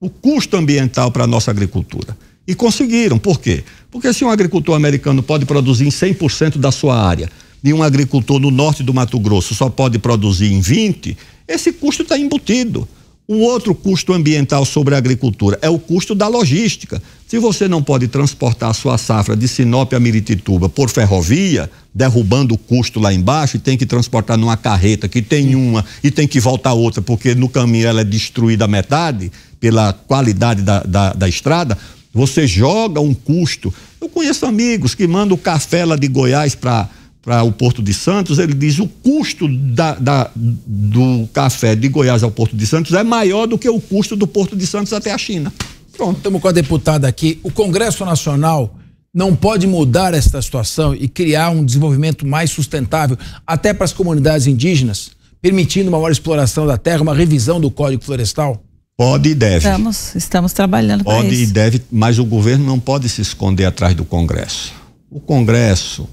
o custo ambiental para a nossa agricultura. E conseguiram. Por quê? Porque se um agricultor americano pode produzir em 100% da sua área e um agricultor no norte do Mato Grosso só pode produzir em 20%, esse custo está embutido. Um outro custo ambiental sobre a agricultura é o custo da logística. Se você não pode transportar a sua safra de Sinop a Miritituba por ferrovia, derrubando o custo lá embaixo, e tem que transportar numa carreta que tem uma e tem que voltar outra, porque no caminho ela é destruída a metade pela qualidade da, da, da estrada, você joga um custo. Eu conheço amigos que mandam café lá de Goiás para para o Porto de Santos, ele diz o custo da, da, do café de Goiás ao Porto de Santos é maior do que o custo do Porto de Santos até a China. Pronto. Estamos com a deputada aqui. O Congresso Nacional não pode mudar esta situação e criar um desenvolvimento mais sustentável, até para as comunidades indígenas, permitindo uma maior exploração da terra, uma revisão do Código Florestal? Pode e deve. Estamos, estamos trabalhando para isso. Pode e deve, mas o governo não pode se esconder atrás do Congresso. O Congresso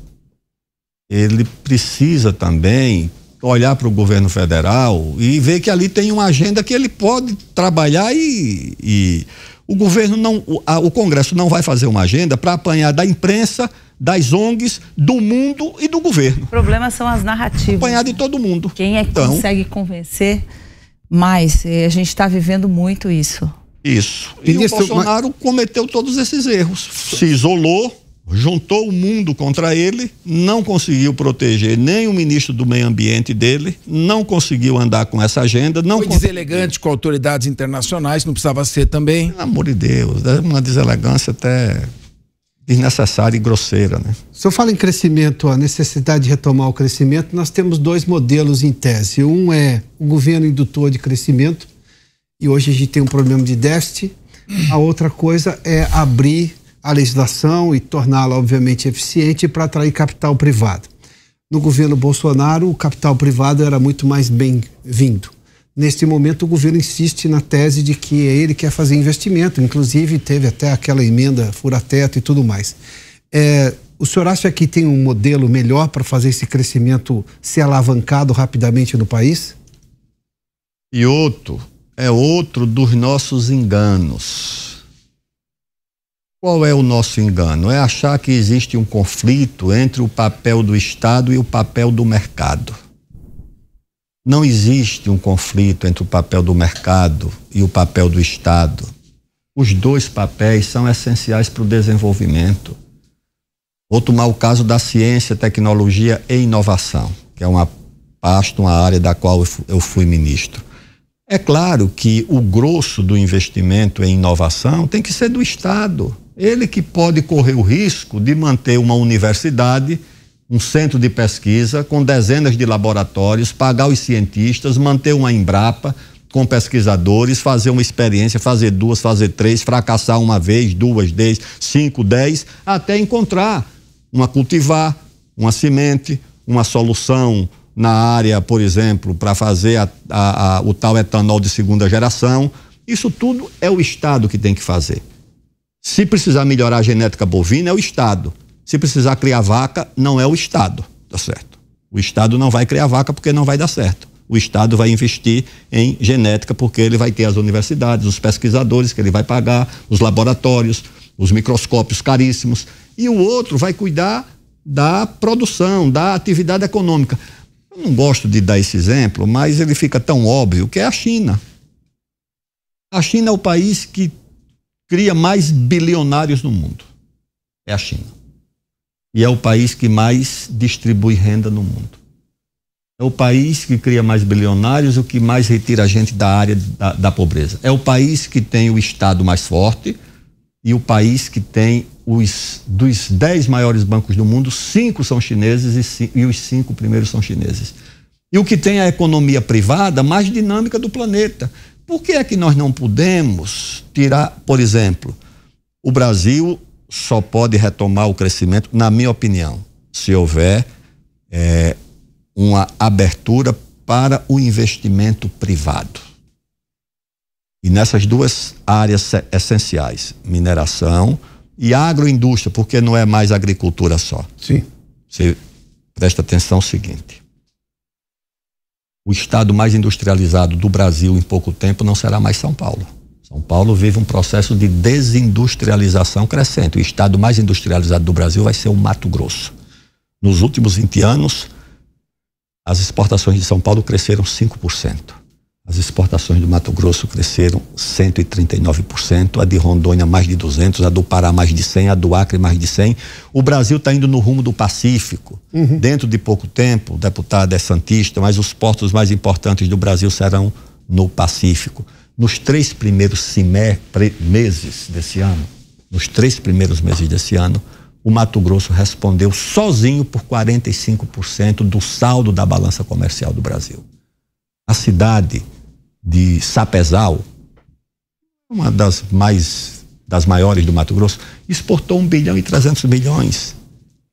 ele precisa também olhar para o governo federal e ver que ali tem uma agenda que ele pode trabalhar e, e o governo não, o, a, o, Congresso não vai fazer uma agenda para apanhar da imprensa, das ONGs, do mundo e do governo. O problema são as narrativas. Apanhar de todo mundo. Quem é que então, consegue convencer mais? A gente está vivendo muito isso. Isso. E, e o Bolsonaro mas... cometeu todos esses erros. Se isolou juntou o mundo contra ele, não conseguiu proteger nem o ministro do meio ambiente dele, não conseguiu andar com essa agenda, não foi deselegante com autoridades internacionais, não precisava ser também. Pelo amor de Deus, é uma deselegância até desnecessária e grosseira, né? Se eu falo em crescimento, a necessidade de retomar o crescimento, nós temos dois modelos em tese. Um é o governo indutor de crescimento, e hoje a gente tem um problema de déficit. A outra coisa é abrir a legislação e torná-la, obviamente, eficiente para atrair capital privado. No governo Bolsonaro, o capital privado era muito mais bem-vindo. Neste momento, o governo insiste na tese de que é ele que quer fazer investimento, inclusive teve até aquela emenda fura-teto e tudo mais. É, o senhor acha que tem um modelo melhor para fazer esse crescimento ser alavancado rapidamente no país? E outro, é outro dos nossos enganos qual é o nosso engano? É achar que existe um conflito entre o papel do Estado e o papel do mercado. Não existe um conflito entre o papel do mercado e o papel do Estado. Os dois papéis são essenciais para o desenvolvimento. Vou tomar o caso da ciência, tecnologia e inovação, que é uma pasta, uma área da qual eu fui ministro. É claro que o grosso do investimento em inovação tem que ser do Estado. Ele que pode correr o risco de manter uma universidade, um centro de pesquisa, com dezenas de laboratórios, pagar os cientistas, manter uma Embrapa com pesquisadores, fazer uma experiência, fazer duas, fazer três, fracassar uma vez, duas, dez, cinco, dez, até encontrar uma cultivar, uma semente, uma solução na área, por exemplo, para fazer a, a, a, o tal etanol de segunda geração. Isso tudo é o Estado que tem que fazer. Se precisar melhorar a genética bovina, é o Estado. Se precisar criar vaca, não é o Estado, tá certo? O Estado não vai criar vaca porque não vai dar certo. O Estado vai investir em genética porque ele vai ter as universidades, os pesquisadores que ele vai pagar, os laboratórios, os microscópios caríssimos. E o outro vai cuidar da produção, da atividade econômica. Eu não gosto de dar esse exemplo, mas ele fica tão óbvio que é a China. A China é o país que cria mais bilionários no mundo é a China. E é o país que mais distribui renda no mundo. É o país que cria mais bilionários, o que mais retira a gente da área da, da pobreza. É o país que tem o Estado mais forte e o país que tem os dos dez maiores bancos do mundo, cinco são chineses e, e os cinco primeiros são chineses. E o que tem a economia privada mais dinâmica do planeta. Por que é que nós não podemos tirar, por exemplo, o Brasil só pode retomar o crescimento, na minha opinião, se houver é, uma abertura para o investimento privado. E nessas duas áreas essenciais, mineração e agroindústria, porque não é mais agricultura só. Sim. Você presta atenção o seguinte o estado mais industrializado do Brasil em pouco tempo não será mais São Paulo. São Paulo vive um processo de desindustrialização crescente. O estado mais industrializado do Brasil vai ser o Mato Grosso. Nos últimos 20 anos, as exportações de São Paulo cresceram 5%. As exportações do Mato Grosso cresceram 139%, a de Rondônia mais de 200, a do Pará mais de 100, a do Acre mais de 100. O Brasil está indo no rumo do Pacífico. Uhum. Dentro de pouco tempo, o deputado é santista, mas os portos mais importantes do Brasil serão no Pacífico. Nos três primeiros simestre, meses desse ano, nos três primeiros meses desse ano, o Mato Grosso respondeu sozinho por 45% do saldo da balança comercial do Brasil. A cidade de Sapezal, uma das mais das maiores do Mato Grosso, exportou 1 bilhão e 300 milhões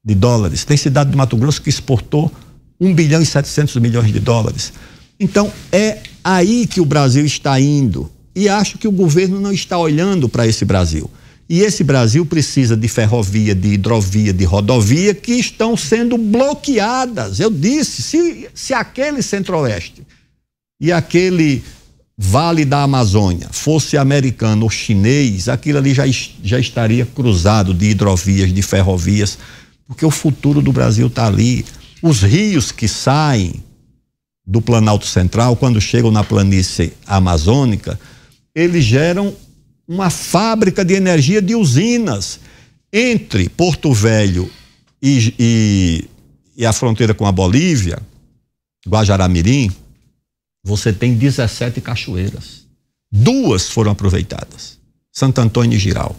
de dólares. Tem cidade do Mato Grosso que exportou 1 bilhão e 700 milhões de dólares. Então é aí que o Brasil está indo e acho que o governo não está olhando para esse Brasil. E esse Brasil precisa de ferrovia, de hidrovia, de rodovia que estão sendo bloqueadas. Eu disse, se, se aquele centro-oeste e aquele Vale da Amazônia fosse americano ou chinês, aquilo ali já, já estaria cruzado de hidrovias, de ferrovias, porque o futuro do Brasil está ali. Os rios que saem do Planalto Central, quando chegam na planície amazônica, eles geram uma fábrica de energia de usinas entre Porto Velho e, e, e a fronteira com a Bolívia, Guajaramirim, você tem 17 cachoeiras. Duas foram aproveitadas: Santo Antônio e Giral.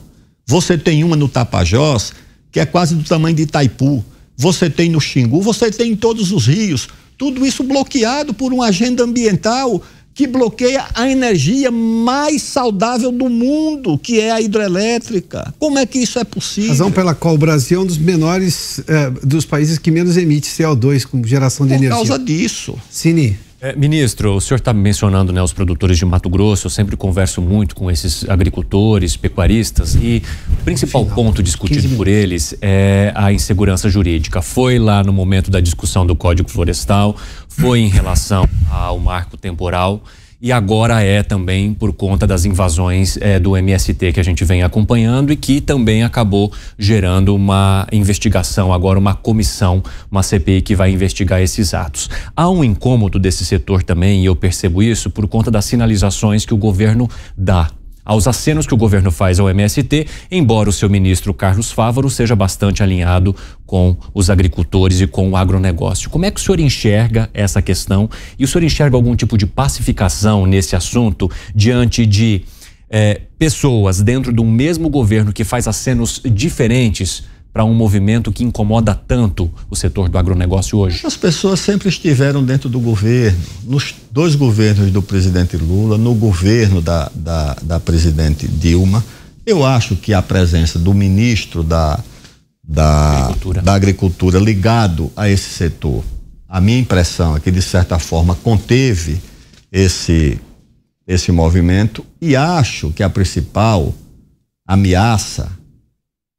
Você tem uma no Tapajós, que é quase do tamanho de Itaipu. Você tem no Xingu, você tem em todos os rios. Tudo isso bloqueado por uma agenda ambiental que bloqueia a energia mais saudável do mundo, que é a hidrelétrica. Como é que isso é possível? Razão pela qual o Brasil é um dos menores, eh, dos países que menos emite CO2 com geração de por energia. Por causa disso. Sini, é, ministro, o senhor está mencionando né, os produtores de Mato Grosso, eu sempre converso muito com esses agricultores, pecuaristas, e o principal Final, ponto discutido por eles é a insegurança jurídica. Foi lá no momento da discussão do Código Florestal, foi em relação ao marco temporal e agora é também por conta das invasões é, do MST que a gente vem acompanhando e que também acabou gerando uma investigação, agora uma comissão, uma CPI que vai investigar esses atos. Há um incômodo desse setor também, e eu percebo isso, por conta das sinalizações que o governo dá aos acenos que o governo faz ao MST, embora o seu ministro Carlos Fávaro seja bastante alinhado com os agricultores e com o agronegócio. Como é que o senhor enxerga essa questão e o senhor enxerga algum tipo de pacificação nesse assunto diante de é, pessoas dentro do mesmo governo que faz acenos diferentes para um movimento que incomoda tanto o setor do agronegócio hoje? As pessoas sempre estiveram dentro do governo, nos dois governos do presidente Lula, no governo da, da, da presidente Dilma. Eu acho que a presença do ministro da, da, agricultura. da agricultura ligado a esse setor, a minha impressão é que, de certa forma, conteve esse, esse movimento e acho que a principal ameaça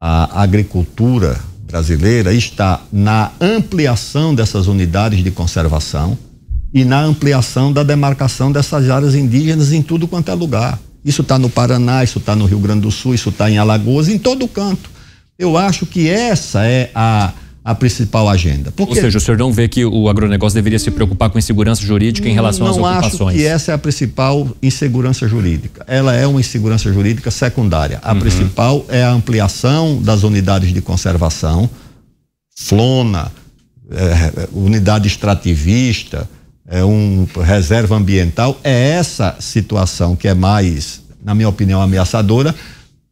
a agricultura brasileira está na ampliação dessas unidades de conservação e na ampliação da demarcação dessas áreas indígenas em tudo quanto é lugar. Isso está no Paraná, isso está no Rio Grande do Sul, isso está em Alagoas, em todo canto. Eu acho que essa é a a principal agenda. Porque, Ou seja, o senhor não vê que o agronegócio deveria se preocupar com insegurança jurídica em relação às ocupações? Não acho que essa é a principal insegurança jurídica. Ela é uma insegurança jurídica secundária. A uhum. principal é a ampliação das unidades de conservação, flona, é, unidade extrativista, é um reserva ambiental. É essa situação que é mais, na minha opinião, ameaçadora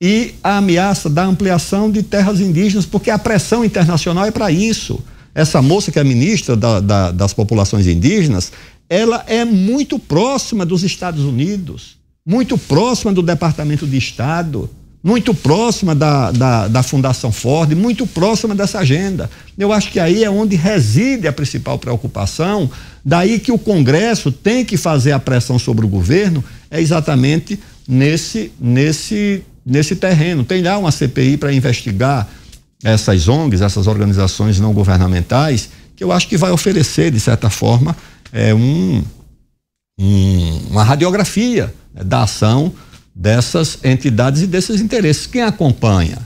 e a ameaça da ampliação de terras indígenas, porque a pressão internacional é para isso. Essa moça que é ministra da, da, das populações indígenas, ela é muito próxima dos Estados Unidos, muito próxima do Departamento de Estado, muito próxima da, da, da, Fundação Ford, muito próxima dessa agenda. Eu acho que aí é onde reside a principal preocupação. Daí que o Congresso tem que fazer a pressão sobre o governo, é exatamente nesse, nesse nesse terreno. Tem lá uma CPI para investigar essas ONGs, essas organizações não governamentais, que eu acho que vai oferecer, de certa forma, é, um, um, uma radiografia né, da ação dessas entidades e desses interesses. Quem acompanha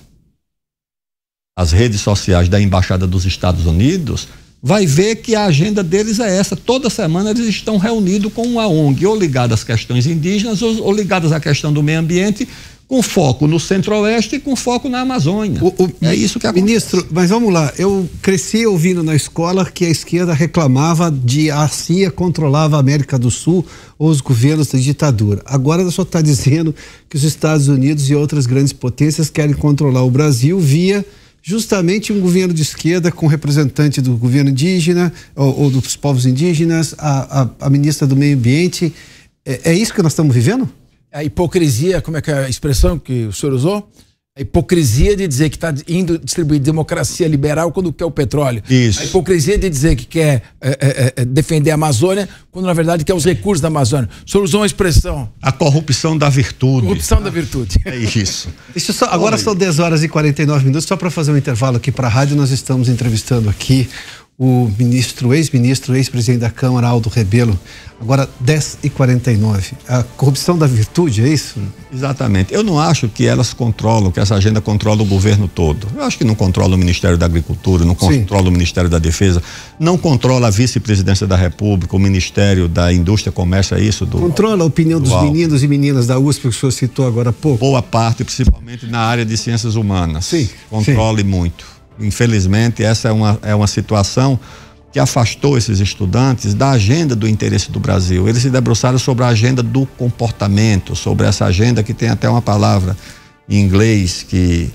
as redes sociais da Embaixada dos Estados Unidos vai ver que a agenda deles é essa. Toda semana eles estão reunidos com uma ONG, ou ligadas às questões indígenas, ou, ou ligadas à questão do meio ambiente, com foco no centro-oeste e com foco na Amazônia. O, o, é isso que acontece. Ministro, mas vamos lá, eu cresci ouvindo na escola que a esquerda reclamava de a CIA controlava a América do Sul ou os governos da ditadura. Agora o está dizendo que os Estados Unidos e outras grandes potências querem controlar o Brasil via justamente um governo de esquerda com representante do governo indígena ou, ou dos povos indígenas, a, a, a ministra do meio ambiente. É, é isso que nós estamos vivendo? a hipocrisia, como é que é a expressão que o senhor usou? A hipocrisia de dizer que está indo distribuir democracia liberal quando quer o petróleo. Isso. A hipocrisia de dizer que quer é é, é, é, defender a Amazônia quando, na verdade, quer os recursos da Amazônia. O senhor usou uma expressão. A corrupção da virtude. Corrupção ah, da virtude. É isso. Só, agora Oi. são 10 horas e 49 minutos, só para fazer um intervalo aqui para a rádio. Nós estamos entrevistando aqui o ministro, ex-ministro, ex-presidente da Câmara, Aldo Rebelo. Agora, 10 e 49 A corrupção da virtude, é isso? Exatamente. Eu não acho que elas controlam, que essa agenda controla o governo todo. Eu acho que não controla o Ministério da Agricultura, não controla Sim. o Ministério da Defesa, não controla a vice-presidência da República, o Ministério da Indústria, Comércio, é isso? Do, controla a opinião do dos alto. meninos e meninas da USP, que o senhor citou agora há pouco? Boa parte, principalmente na área de ciências humanas. Sim. Controle Sim. muito. Infelizmente, essa é uma, é uma situação que afastou esses estudantes da agenda do interesse do Brasil. Eles se debruçaram sobre a agenda do comportamento, sobre essa agenda que tem até uma palavra em inglês que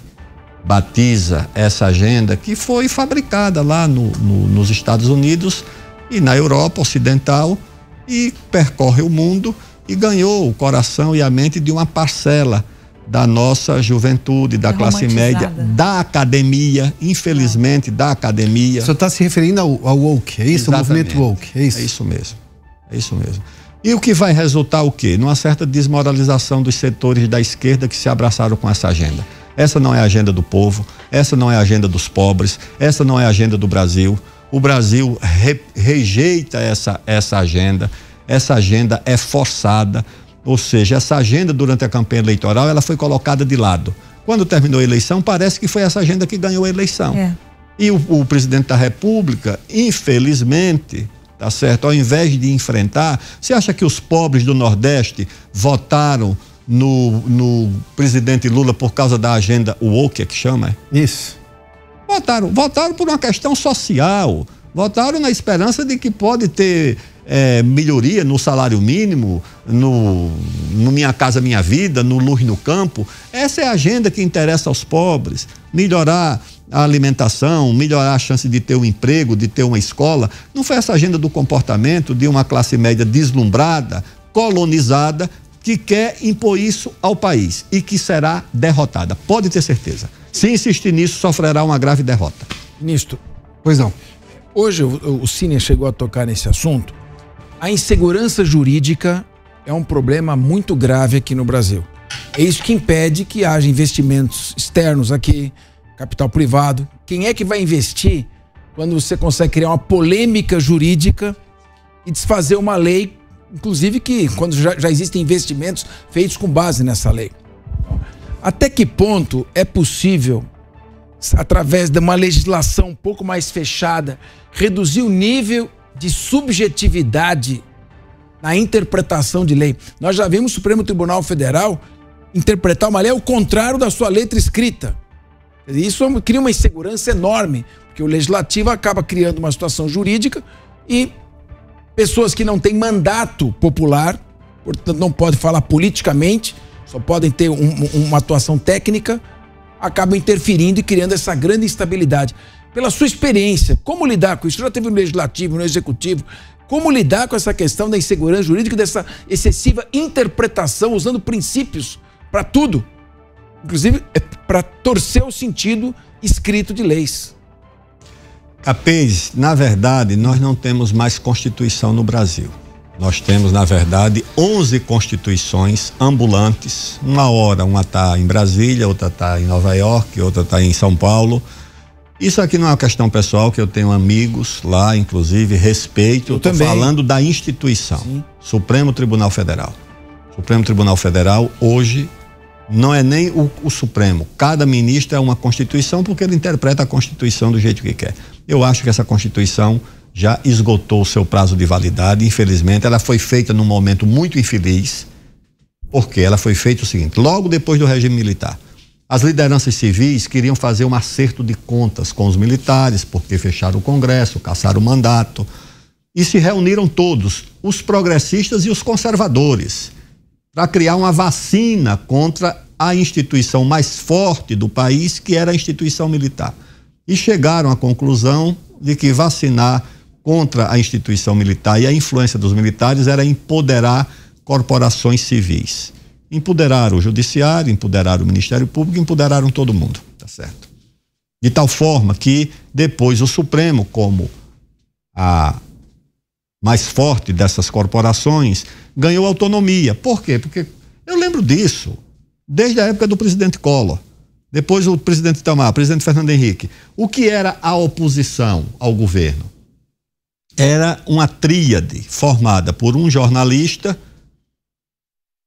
batiza essa agenda, que foi fabricada lá no, no, nos Estados Unidos e na Europa Ocidental e percorre o mundo e ganhou o coração e a mente de uma parcela da nossa juventude, da tá classe média, da academia, infelizmente, é. da academia. Você está se referindo ao, ao woke, é isso? Exatamente. O movimento woke, é isso? É isso mesmo, é isso mesmo. E o que vai resultar o quê? Numa certa desmoralização dos setores da esquerda que se abraçaram com essa agenda. Essa não é a agenda do povo, essa não é a agenda dos pobres, essa não é a agenda do Brasil. O Brasil re, rejeita essa, essa agenda, essa agenda é forçada. Ou seja, essa agenda durante a campanha eleitoral ela foi colocada de lado. Quando terminou a eleição, parece que foi essa agenda que ganhou a eleição. É. E o, o, presidente da República, infelizmente, tá certo, ao invés de enfrentar, você acha que os pobres do Nordeste votaram no, no presidente Lula por causa da agenda woke, é que chama? É? Isso. Votaram, votaram por uma questão social. Votaram na esperança de que pode ter é, melhoria no salário mínimo, no, no, Minha Casa Minha Vida, no Luz no Campo. Essa é a agenda que interessa aos pobres. Melhorar a alimentação, melhorar a chance de ter um emprego, de ter uma escola. Não foi essa agenda do comportamento de uma classe média deslumbrada, colonizada, que quer impor isso ao país e que será derrotada. Pode ter certeza. Se insistir nisso, sofrerá uma grave derrota. Ministro, pois não. Hoje o, o Cine chegou a tocar nesse assunto a insegurança jurídica é um problema muito grave aqui no Brasil. É isso que impede que haja investimentos externos aqui, capital privado. Quem é que vai investir quando você consegue criar uma polêmica jurídica e desfazer uma lei, inclusive que quando já, já existem investimentos feitos com base nessa lei? Até que ponto é possível, através de uma legislação um pouco mais fechada, reduzir o nível de subjetividade na interpretação de lei. Nós já vimos o Supremo Tribunal Federal interpretar uma lei ao contrário da sua letra escrita. Isso é cria uma insegurança enorme, porque o legislativo acaba criando uma situação jurídica e pessoas que não têm mandato popular, portanto não podem falar politicamente, só podem ter um, uma atuação técnica, acabam interferindo e criando essa grande instabilidade pela sua experiência, como lidar com isso? Já teve no legislativo, no executivo. Como lidar com essa questão da insegurança jurídica, dessa excessiva interpretação, usando princípios para tudo, inclusive é para torcer o sentido escrito de leis? Capês, na verdade, nós não temos mais Constituição no Brasil. Nós temos, na verdade, 11 constituições ambulantes. Uma hora, uma está em Brasília, outra está em Nova York, outra está em São Paulo isso aqui não é uma questão pessoal, que eu tenho amigos lá, inclusive, respeito. Estou falando da instituição. Sim. Supremo Tribunal Federal. Supremo Tribunal Federal, hoje, não é nem o, o, Supremo. Cada ministro é uma Constituição, porque ele interpreta a Constituição do jeito que quer. Eu acho que essa Constituição já esgotou o seu prazo de validade. Infelizmente, ela foi feita num momento muito infeliz, porque ela foi feita o seguinte: logo depois do regime militar. As lideranças civis queriam fazer um acerto de contas com os militares, porque fecharam o Congresso, caçaram o mandato. E se reuniram todos, os progressistas e os conservadores, para criar uma vacina contra a instituição mais forte do país, que era a instituição militar. E chegaram à conclusão de que vacinar contra a instituição militar e a influência dos militares era empoderar corporações civis empoderaram o judiciário, empoderaram o Ministério Público, empoderaram todo mundo, tá certo? De tal forma que depois o Supremo, como a mais forte dessas corporações, ganhou autonomia. Por quê? Porque eu lembro disso desde a época do presidente Collor. Depois o presidente Tamar, o presidente Fernando Henrique. O que era a oposição ao governo? Era uma tríade formada por um jornalista,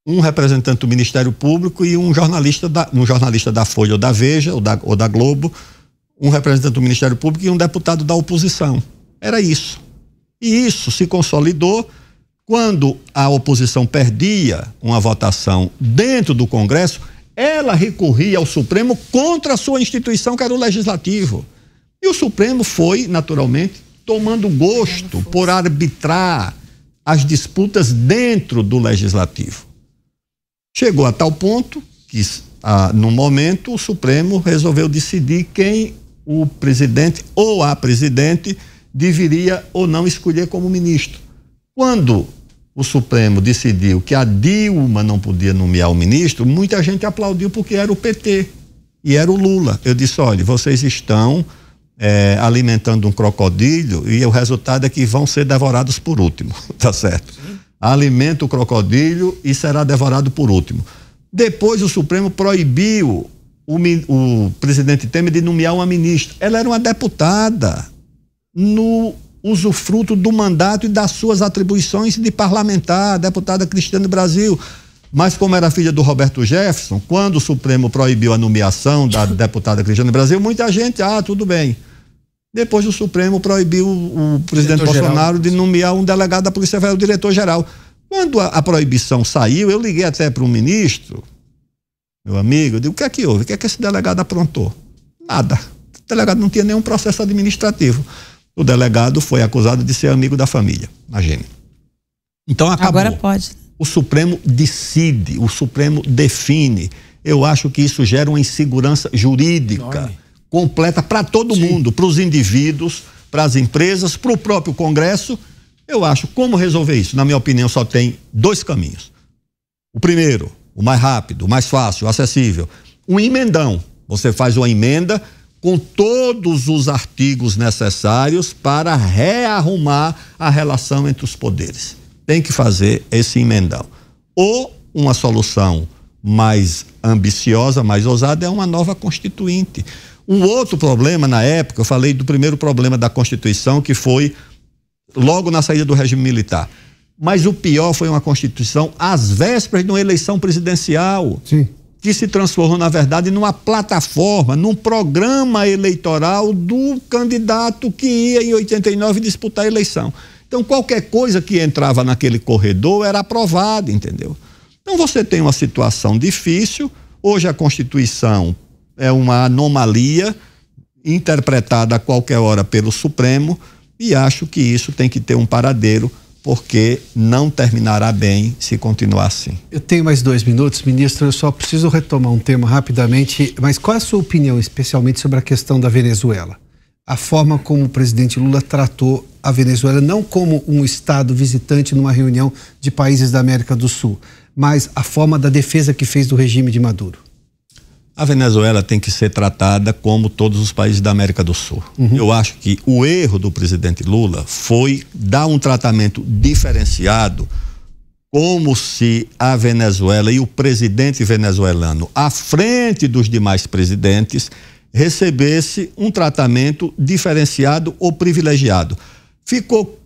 um representante do Ministério Público e um jornalista da, um jornalista da Folha ou da Veja ou da, ou da Globo, um representante do Ministério Público e um deputado da oposição. Era isso. E isso se consolidou quando a oposição perdia uma votação dentro do Congresso, ela recorria ao Supremo contra a sua instituição, que era o Legislativo. E o Supremo foi, naturalmente, tomando gosto por arbitrar as disputas dentro do Legislativo. Chegou a tal ponto que, ah, no momento, o Supremo resolveu decidir quem o presidente ou a presidente deveria ou não escolher como ministro. Quando o Supremo decidiu que a Dilma não podia nomear o ministro, muita gente aplaudiu porque era o PT e era o Lula. Eu disse: olha, vocês estão é, alimentando um crocodilo e o resultado é que vão ser devorados por último, tá certo? Sim alimenta o crocodilo e será devorado por último. Depois o Supremo proibiu o, o presidente Temer de nomear uma ministra. Ela era uma deputada no usufruto do mandato e das suas atribuições de parlamentar, deputada cristiano do Brasil. Mas como era filha do Roberto Jefferson, quando o Supremo proibiu a nomeação da deputada Cristiane Brasil, muita gente, ah, tudo bem. Depois o Supremo proibiu o, presidente diretor Bolsonaro geral. de nomear um delegado da Polícia Federal, o diretor-geral. Quando a, a, proibição saiu, eu liguei até para o ministro, meu amigo, eu digo, o que é que houve? O que é que esse delegado aprontou? Nada. O delegado não tinha nenhum processo administrativo. O delegado foi acusado de ser amigo da família, imagine. Então acabou. Agora pode. O Supremo decide, o Supremo define. Eu acho que isso gera uma insegurança jurídica. Enorme completa para todo Sim. mundo, para os indivíduos, para as empresas, para o próprio Congresso. Eu acho como resolver isso. Na minha opinião, só tem dois caminhos. O primeiro, o mais rápido, o mais fácil, acessível, um emendão. Você faz uma emenda com todos os artigos necessários para rearrumar a relação entre os poderes. Tem que fazer esse emendão. Ou uma solução mais ambiciosa, mais ousada é uma nova constituinte. O outro problema, na época, eu falei do primeiro problema da Constituição, que foi logo na saída do regime militar. Mas o pior foi uma Constituição às vésperas de uma eleição presidencial. Sim. Que se transformou, na verdade, numa plataforma, num programa eleitoral do candidato que ia em 89 disputar a eleição. Então, qualquer coisa que entrava naquele corredor era aprovada, entendeu? Então, você tem uma situação difícil. Hoje, a Constituição é uma anomalia interpretada a qualquer hora pelo Supremo e acho que isso tem que ter um paradeiro porque não terminará bem se continuar assim. Eu tenho mais dois minutos, ministro. Eu só preciso retomar um tema rapidamente. Mas qual é a sua opinião, especialmente sobre a questão da Venezuela? A forma como o presidente Lula tratou a Venezuela, não como um Estado visitante numa reunião de países da América do Sul, mas a forma da defesa que fez do regime de Maduro a Venezuela tem que ser tratada como todos os países da América do Sul. Uhum. Eu acho que o erro do presidente Lula foi dar um tratamento diferenciado, como se a Venezuela e o presidente venezuelano, à frente dos demais presidentes, recebesse um tratamento diferenciado ou privilegiado. Ficou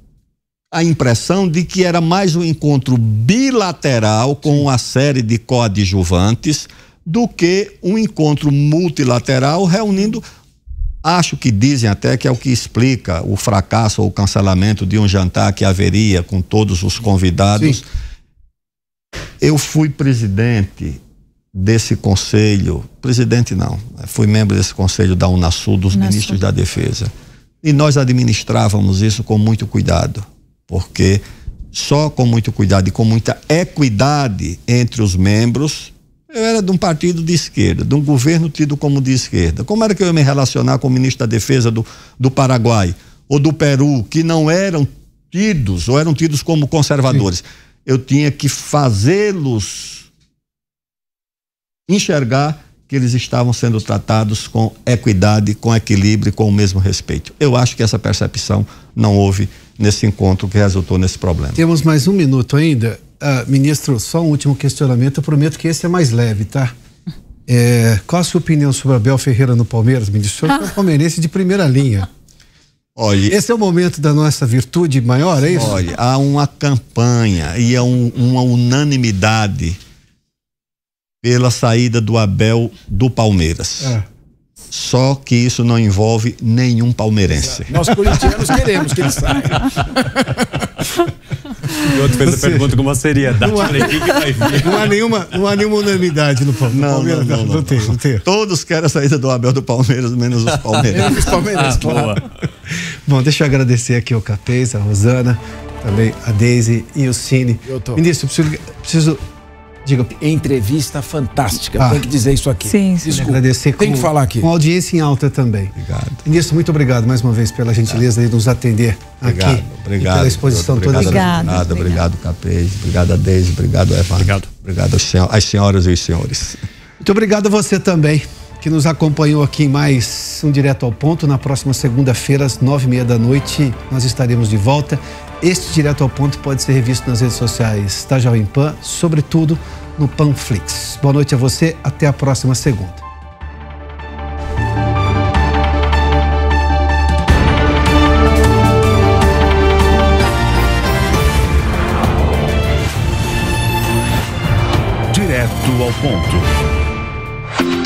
a impressão de que era mais um encontro bilateral com uma série de coadjuvantes do que um encontro multilateral reunindo. Acho que dizem até que é o que explica o fracasso ou o cancelamento de um jantar que haveria com todos os convidados. Sim. Eu fui presidente desse conselho, presidente não, fui membro desse conselho da Unasul, dos ministros da Defesa. E nós administrávamos isso com muito cuidado, porque só com muito cuidado e com muita equidade entre os membros eu era de um partido de esquerda, de um governo tido como de esquerda. Como era que eu ia me relacionar com o ministro da Defesa do, do Paraguai ou do Peru, que não eram tidos ou eram tidos como conservadores? Sim. Eu tinha que fazê-los enxergar que eles estavam sendo tratados com equidade, com equilíbrio, com o mesmo respeito. Eu acho que essa percepção não houve nesse encontro que resultou nesse problema. Temos mais um minuto ainda. Uh, ministro, só um último questionamento. Eu prometo que esse é mais leve, tá? É, qual a sua opinião sobre Abel Ferreira no Palmeiras, ministro? O senhor é palmeirense de primeira linha. Olha, Esse é o momento da nossa virtude maior, é isso? Olha, há uma campanha e há é um, uma unanimidade pela saída do Abel do Palmeiras. É. Só que isso não envolve nenhum palmeirense. Nós corintianos queremos que ele saia. E outro fez a pergunta com uma seriedade. Não há, falei, que que não há, nenhuma, não há nenhuma unanimidade no Palmeiras. Não, não, não, não, não tem, tem. Todos querem a saída do Abel do Palmeiras, menos os palmeirenses. os palmeirenses, ah, claro. Boa. Bom, deixa eu agradecer aqui ao Capês, a Rosana, também a Daisy e o Cine. Eu tô. Ministro, preciso, preciso Diga. Entrevista fantástica. Ah, tem que dizer isso aqui. Sim, sim. Agradecer tem com, que falar aqui. Com audiência em alta também. Obrigado. Ministro, muito obrigado mais uma vez pela gentileza obrigado. de nos atender obrigado, aqui. Obrigado. pela exposição obrigado, toda. Obrigado. Obrigado. obrigado, Capês. Obrigado a Deise. Obrigado, Eva. Obrigado. Obrigado às senhoras e senhores. Muito obrigado a você também que nos acompanhou aqui em mais um Direto ao Ponto. Na próxima segunda-feira, às nove e meia da noite, nós estaremos de volta. Este Direto ao Ponto pode ser revisto nas redes sociais da Jovem Pan, sobretudo no Panflix. Boa noite a você, até a próxima segunda. Direto ao Ponto